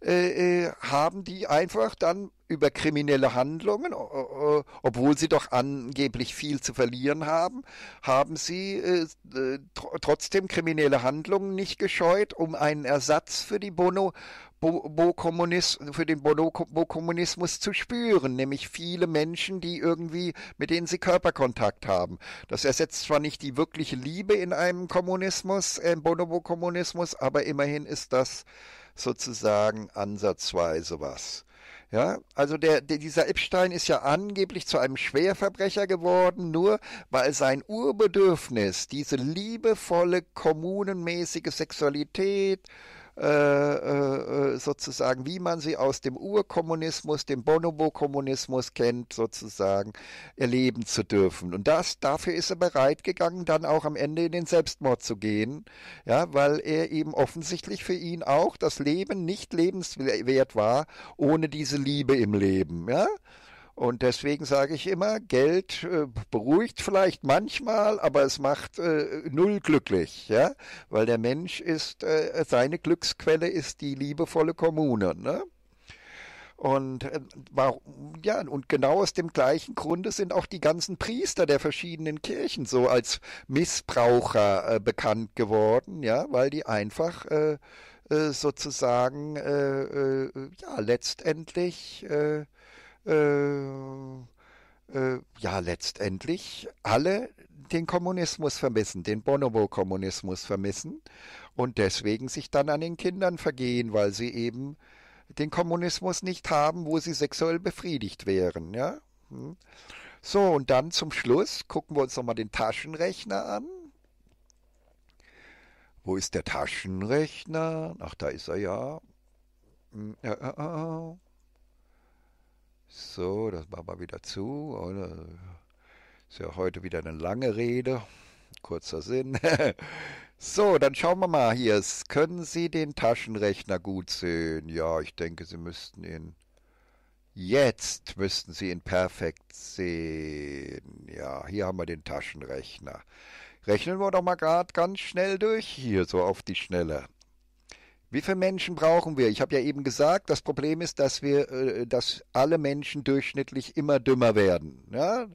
äh, äh, haben die einfach dann über kriminelle Handlungen, obwohl sie doch angeblich viel zu verlieren haben, haben sie äh, trotzdem kriminelle Handlungen nicht gescheut, um einen Ersatz für die Bono Bo-Kommunismus, für den Bo-Kommunismus zu spüren, nämlich viele Menschen, die irgendwie, mit denen sie Körperkontakt haben. Das ersetzt zwar nicht die wirkliche Liebe in einem Kommunismus, im äh, Bonobo-Kommunismus, aber immerhin ist das sozusagen ansatzweise was. Ja, also der, der, dieser Epstein ist ja angeblich zu einem Schwerverbrecher geworden, nur weil sein Urbedürfnis, diese liebevolle, kommunenmäßige Sexualität, äh, äh, äh, sozusagen, wie man sie aus dem Urkommunismus, dem Bonobo-Kommunismus kennt, sozusagen erleben zu dürfen. Und das, dafür ist er bereit gegangen, dann auch am Ende in den Selbstmord zu gehen, ja, weil er eben offensichtlich für ihn auch das Leben nicht lebenswert war ohne diese Liebe im Leben, ja. Und deswegen sage ich immer, Geld äh, beruhigt vielleicht manchmal, aber es macht äh, null glücklich, ja, weil der Mensch ist, äh, seine Glücksquelle ist die liebevolle Kommune, ne? Und äh, warum, ja, und genau aus dem gleichen Grunde sind auch die ganzen Priester der verschiedenen Kirchen so als Missbraucher äh, bekannt geworden, ja, weil die einfach äh, äh sozusagen äh, ja letztendlich äh, äh, äh, ja letztendlich alle den Kommunismus vermissen, den Bonobo-Kommunismus vermissen und deswegen sich dann an den Kindern vergehen, weil sie eben den Kommunismus nicht haben, wo sie sexuell befriedigt wären, ja. Hm? So, und dann zum Schluss gucken wir uns nochmal den Taschenrechner an. Wo ist der Taschenrechner? Ach, da ist er ja. Hm, äh, so, das machen wir wieder zu. Und, ist ja heute wieder eine lange Rede, kurzer Sinn. so, dann schauen wir mal hier. Können Sie den Taschenrechner gut sehen? Ja, ich denke, Sie müssten ihn. Jetzt müssten Sie ihn perfekt sehen. Ja, hier haben wir den Taschenrechner. Rechnen wir doch mal gerade ganz schnell durch hier, so auf die Schnelle. Wie viele Menschen brauchen wir? Ich habe ja eben gesagt, das Problem ist, dass wir, äh, dass alle Menschen durchschnittlich immer dümmer werden. Ja?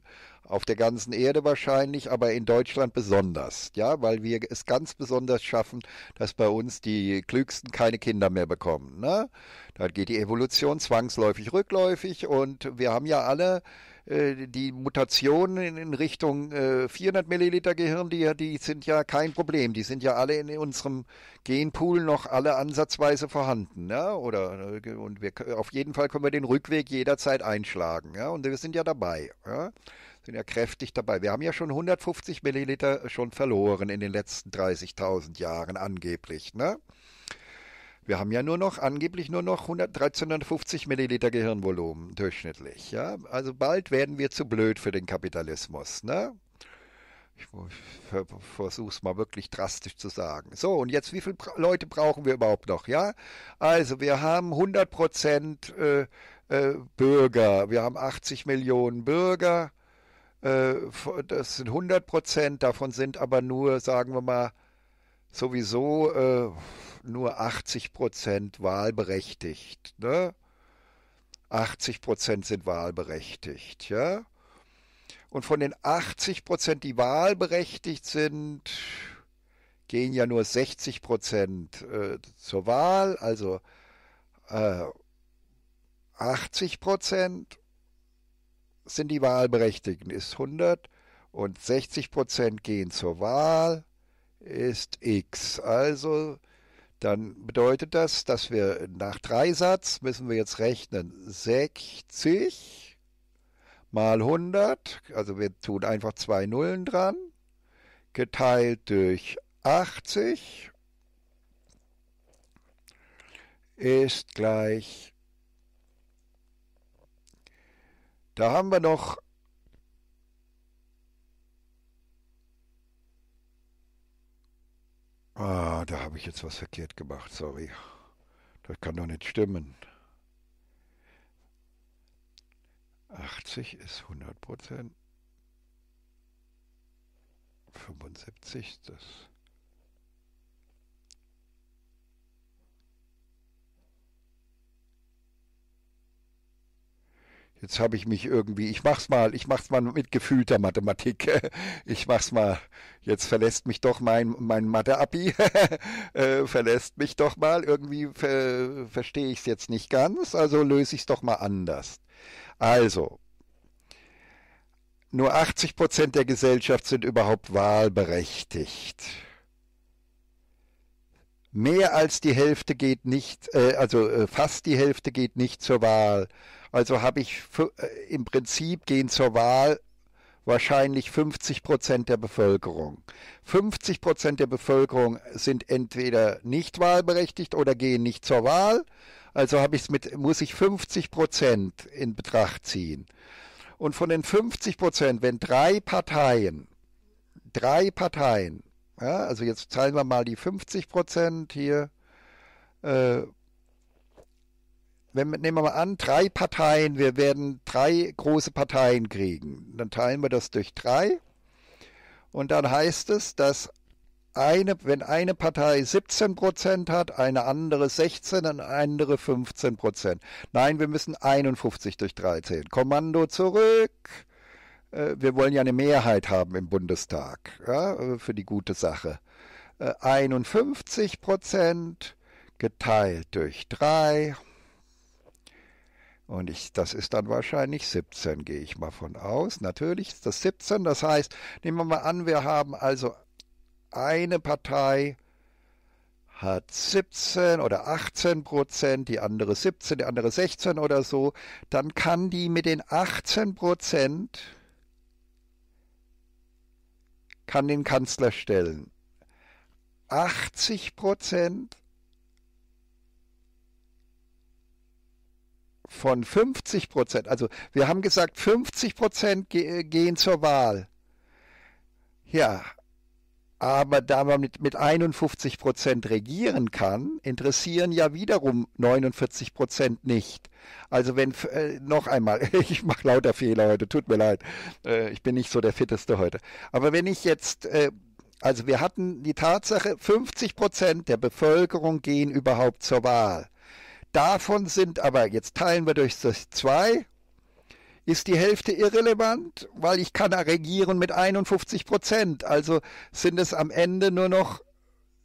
Auf der ganzen Erde wahrscheinlich, aber in Deutschland besonders. Ja, weil wir es ganz besonders schaffen, dass bei uns die Klügsten keine Kinder mehr bekommen. Ne? Da geht die Evolution zwangsläufig rückläufig und wir haben ja alle äh, die Mutationen in Richtung 400 äh, Milliliter Gehirn, die, die sind ja kein Problem. Die sind ja alle in unserem Genpool noch alle ansatzweise vorhanden. Ja? Oder, äh, und wir, auf jeden Fall können wir den Rückweg jederzeit einschlagen. Ja? Und wir sind ja dabei. Ja? Sind ja kräftig dabei. Wir haben ja schon 150 Milliliter schon verloren in den letzten 30.000 Jahren angeblich. Ne? Wir haben ja nur noch, angeblich nur noch 1350 Milliliter Gehirnvolumen durchschnittlich. Ja? Also bald werden wir zu blöd für den Kapitalismus. Ne? Ich versuche es mal wirklich drastisch zu sagen. So, und jetzt, wie viele Leute brauchen wir überhaupt noch? Ja, also wir haben 100 Prozent äh, äh, Bürger. Wir haben 80 Millionen Bürger. Äh, das sind 100 Prozent. Davon sind aber nur, sagen wir mal, sowieso äh, nur 80 Prozent wahlberechtigt. Ne? 80 Prozent sind wahlberechtigt, ja. Und von den 80 Prozent, die wahlberechtigt sind, gehen ja nur 60 Prozent äh, zur Wahl, also äh, 80 Prozent sind die Wahlberechtigten, ist 100 und 60 Prozent gehen zur Wahl ist x. Also dann bedeutet das, dass wir nach Dreisatz müssen wir jetzt rechnen 60 mal 100, also wir tun einfach zwei Nullen dran, geteilt durch 80 ist gleich, da haben wir noch Ah, da habe ich jetzt was verkehrt gemacht, sorry. Das kann doch nicht stimmen. 80 ist 100 Prozent. 75, das Jetzt habe ich mich irgendwie, ich mach's mal, ich mach's mal mit gefühlter Mathematik. Ich mach's mal. Jetzt verlässt mich doch mein, mein Mathe-Abi, äh, verlässt mich doch mal. Irgendwie ver, verstehe ich es jetzt nicht ganz, also löse ich es doch mal anders. Also, nur 80 der Gesellschaft sind überhaupt wahlberechtigt. Mehr als die Hälfte geht nicht, äh, also äh, fast die Hälfte geht nicht zur Wahl. Also habe ich äh, im Prinzip gehen zur Wahl wahrscheinlich 50 Prozent der Bevölkerung. 50 Prozent der Bevölkerung sind entweder nicht wahlberechtigt oder gehen nicht zur Wahl. Also habe ich mit, muss ich 50 Prozent in Betracht ziehen. Und von den 50 Prozent, wenn drei Parteien, drei Parteien, ja, also jetzt zahlen wir mal die 50 Prozent hier, äh, wenn, nehmen wir mal an, drei Parteien, wir werden drei große Parteien kriegen. Dann teilen wir das durch drei. Und dann heißt es, dass eine, wenn eine Partei 17 Prozent hat, eine andere 16 und eine andere 15 Prozent. Nein, wir müssen 51 durch 13. Kommando zurück. Äh, wir wollen ja eine Mehrheit haben im Bundestag ja, äh, für die gute Sache. 51 äh, Prozent geteilt durch drei. Und ich, das ist dann wahrscheinlich 17, gehe ich mal von aus. Natürlich ist das 17, das heißt, nehmen wir mal an, wir haben also eine Partei hat 17 oder 18 Prozent, die andere 17, die andere 16 oder so, dann kann die mit den 18 Prozent kann den Kanzler stellen. 80 Prozent von 50 Prozent, also wir haben gesagt, 50 Prozent ge äh, gehen zur Wahl. Ja, aber da man mit, mit 51 Prozent regieren kann, interessieren ja wiederum 49 Prozent nicht. Also wenn, äh, noch einmal, ich mache lauter Fehler heute, tut mir leid, äh, ich bin nicht so der Fitteste heute. Aber wenn ich jetzt, äh, also wir hatten die Tatsache, 50 Prozent der Bevölkerung gehen überhaupt zur Wahl. Davon sind aber, jetzt teilen wir durch das 2, ist die Hälfte irrelevant, weil ich kann regieren mit 51 Prozent. Also sind es am Ende nur noch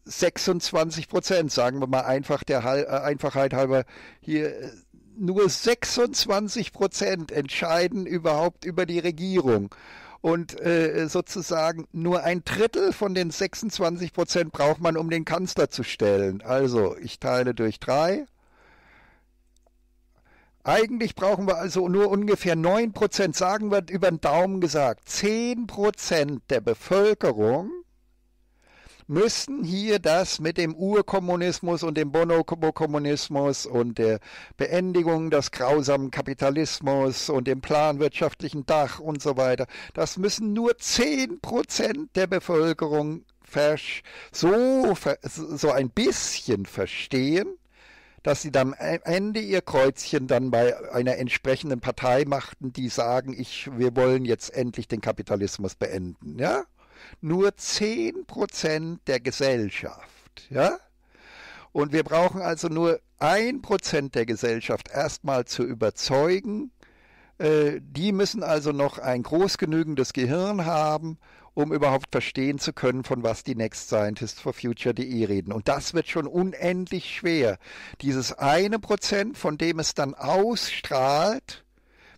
26 Prozent, sagen wir mal einfach der äh, Einfachheit halber hier. Äh, nur 26 Prozent entscheiden überhaupt über die Regierung. Und äh, sozusagen nur ein Drittel von den 26 Prozent braucht man, um den Kanzler zu stellen. Also ich teile durch drei. Eigentlich brauchen wir also nur ungefähr 9%, sagen wir über den Daumen gesagt, 10% der Bevölkerung müssten hier das mit dem Urkommunismus und dem Bonokommunismus und der Beendigung des grausamen Kapitalismus und dem planwirtschaftlichen Dach und so weiter, das müssen nur 10% der Bevölkerung so, so ein bisschen verstehen, dass sie dann am Ende ihr Kreuzchen dann bei einer entsprechenden Partei machten, die sagen, ich, wir wollen jetzt endlich den Kapitalismus beenden, ja? Nur zehn Prozent der Gesellschaft, ja? Und wir brauchen also nur ein Prozent der Gesellschaft erstmal zu überzeugen. Äh, die müssen also noch ein groß genügendes Gehirn haben, um überhaupt verstehen zu können, von was die Next Scientist for Future.de reden. Und das wird schon unendlich schwer. Dieses eine Prozent, von dem es dann ausstrahlt,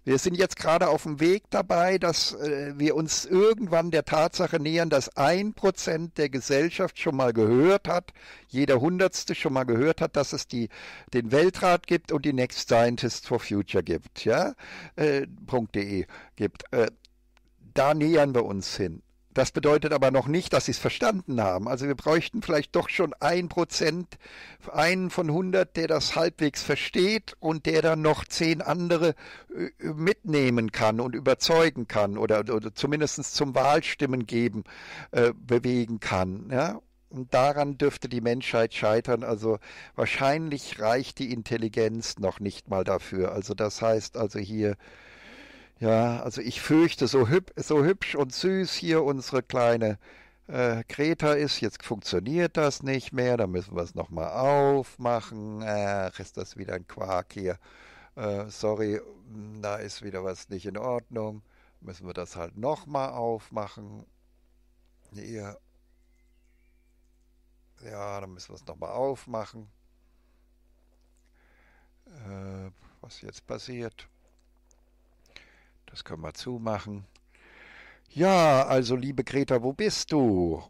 wir sind jetzt gerade auf dem Weg dabei, dass äh, wir uns irgendwann der Tatsache nähern, dass ein Prozent der Gesellschaft schon mal gehört hat, jeder Hundertste schon mal gehört hat, dass es die, den Weltrat gibt und die Next Scientist for Future gibt, ja, äh, .de gibt. Äh, da nähern wir uns hin. Das bedeutet aber noch nicht, dass sie es verstanden haben. Also wir bräuchten vielleicht doch schon ein Prozent, einen von hundert, der das halbwegs versteht und der dann noch zehn andere äh, mitnehmen kann und überzeugen kann oder, oder zumindest zum Wahlstimmen geben äh, bewegen kann. Ja? Und daran dürfte die Menschheit scheitern. Also wahrscheinlich reicht die Intelligenz noch nicht mal dafür. Also das heißt also hier ja, also ich fürchte, so, hüb so hübsch und süß hier unsere kleine äh, Greta ist, jetzt funktioniert das nicht mehr, da müssen wir es nochmal aufmachen. Ach, ist das wieder ein Quark hier. Äh, sorry, da ist wieder was nicht in Ordnung. Müssen wir das halt nochmal aufmachen. Hier. Ja, dann müssen wir es nochmal aufmachen. Äh, was jetzt passiert. Das können wir zumachen. Ja, also liebe Greta, wo bist du?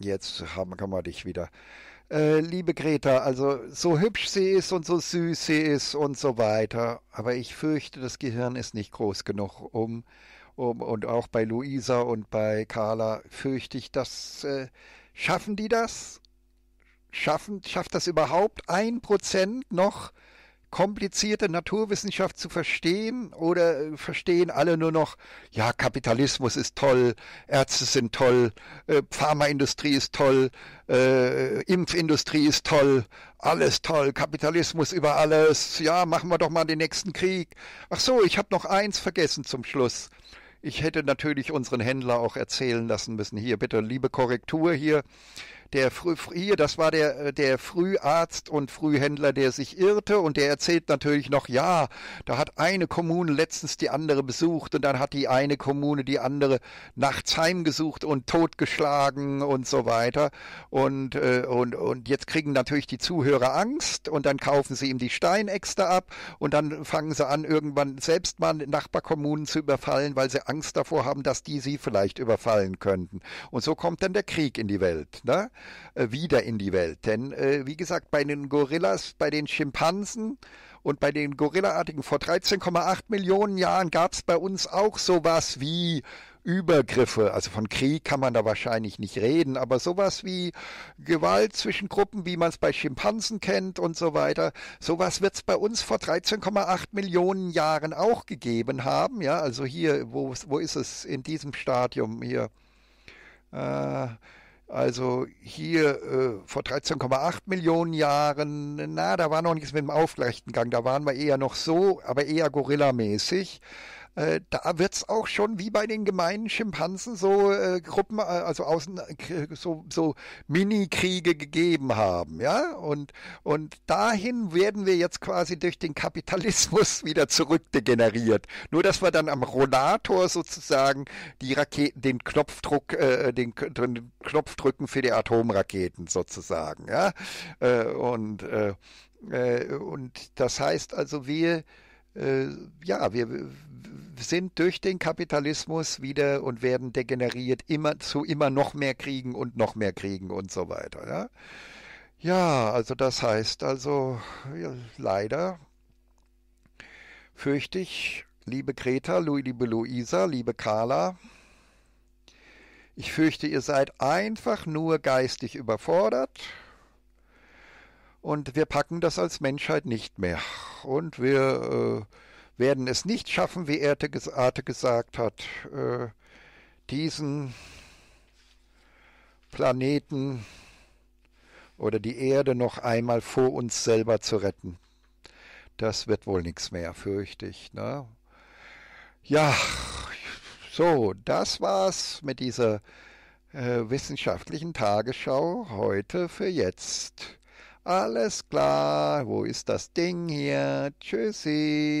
Jetzt haben, kann man dich wieder. Äh, liebe Greta, also so hübsch sie ist und so süß sie ist und so weiter, aber ich fürchte, das Gehirn ist nicht groß genug, um, um und auch bei Luisa und bei Carla fürchte ich, dass äh, schaffen die das? Schaffen, schafft das überhaupt ein Prozent noch? komplizierte Naturwissenschaft zu verstehen oder äh, verstehen alle nur noch, ja, Kapitalismus ist toll, Ärzte sind toll, äh, Pharmaindustrie ist toll, äh, Impfindustrie ist toll, alles toll, Kapitalismus über alles, ja, machen wir doch mal den nächsten Krieg. Ach so, ich habe noch eins vergessen zum Schluss. Ich hätte natürlich unseren Händler auch erzählen lassen müssen, hier bitte, liebe Korrektur hier, der hier, das war der, äh, der Früharzt und Frühhändler, der sich irrte und der erzählt natürlich noch, ja, da hat eine Kommune letztens die andere besucht und dann hat die eine Kommune die andere nachts heimgesucht und totgeschlagen und so weiter. Und, äh, und, und jetzt kriegen natürlich die Zuhörer Angst und dann kaufen sie ihm die Steinäxte ab und dann fangen sie an, irgendwann selbst mal Nachbarkommunen zu überfallen, weil sie Angst davor haben, dass die sie vielleicht überfallen könnten. Und so kommt dann der Krieg in die Welt. Ne? Äh, wieder in die Welt. Denn äh, wie gesagt, bei den Gorillas, bei den Schimpansen und bei den Gorillaartigen vor 13,8 Millionen Jahren gab es bei uns auch sowas wie Übergriffe, also von Krieg kann man da wahrscheinlich nicht reden, aber sowas wie Gewalt zwischen Gruppen, wie man es bei Schimpansen kennt und so weiter, sowas wird es bei uns vor 13,8 Millionen Jahren auch gegeben haben. Ja, also hier, wo, wo ist es in diesem Stadium hier? Äh, also hier äh, vor 13,8 Millionen Jahren, na, da war noch nichts mit dem aufgleichten Gang, da waren wir eher noch so, aber eher gorillamäßig. mäßig äh, da wird es auch schon wie bei den gemeinen Schimpansen so äh, Gruppen, äh, also außen, äh, so, so Mini-Kriege gegeben haben, ja. Und, und dahin werden wir jetzt quasi durch den Kapitalismus wieder zurückdegeneriert. Nur, dass wir dann am Rollator sozusagen die Raketen, den Knopfdruck, äh, den, den Knopf drücken für die Atomraketen sozusagen, ja. und, und das heißt also, wir, äh, ja, wir sind durch den Kapitalismus wieder und werden degeneriert immer zu immer noch mehr Kriegen und noch mehr Kriegen und so weiter. Ja, ja also das heißt also ja, leider fürchte ich, liebe Greta, liebe Luisa, liebe Carla, ich fürchte, ihr seid einfach nur geistig überfordert. Und wir packen das als Menschheit nicht mehr. Und wir äh, werden es nicht schaffen, wie Erte, Arte gesagt hat, äh, diesen Planeten oder die Erde noch einmal vor uns selber zu retten. Das wird wohl nichts mehr, fürchte ich. Ne? Ja, so, das war's mit dieser äh, wissenschaftlichen Tagesschau heute für jetzt. Alles klar, wo ist das Ding hier? Tschüssi.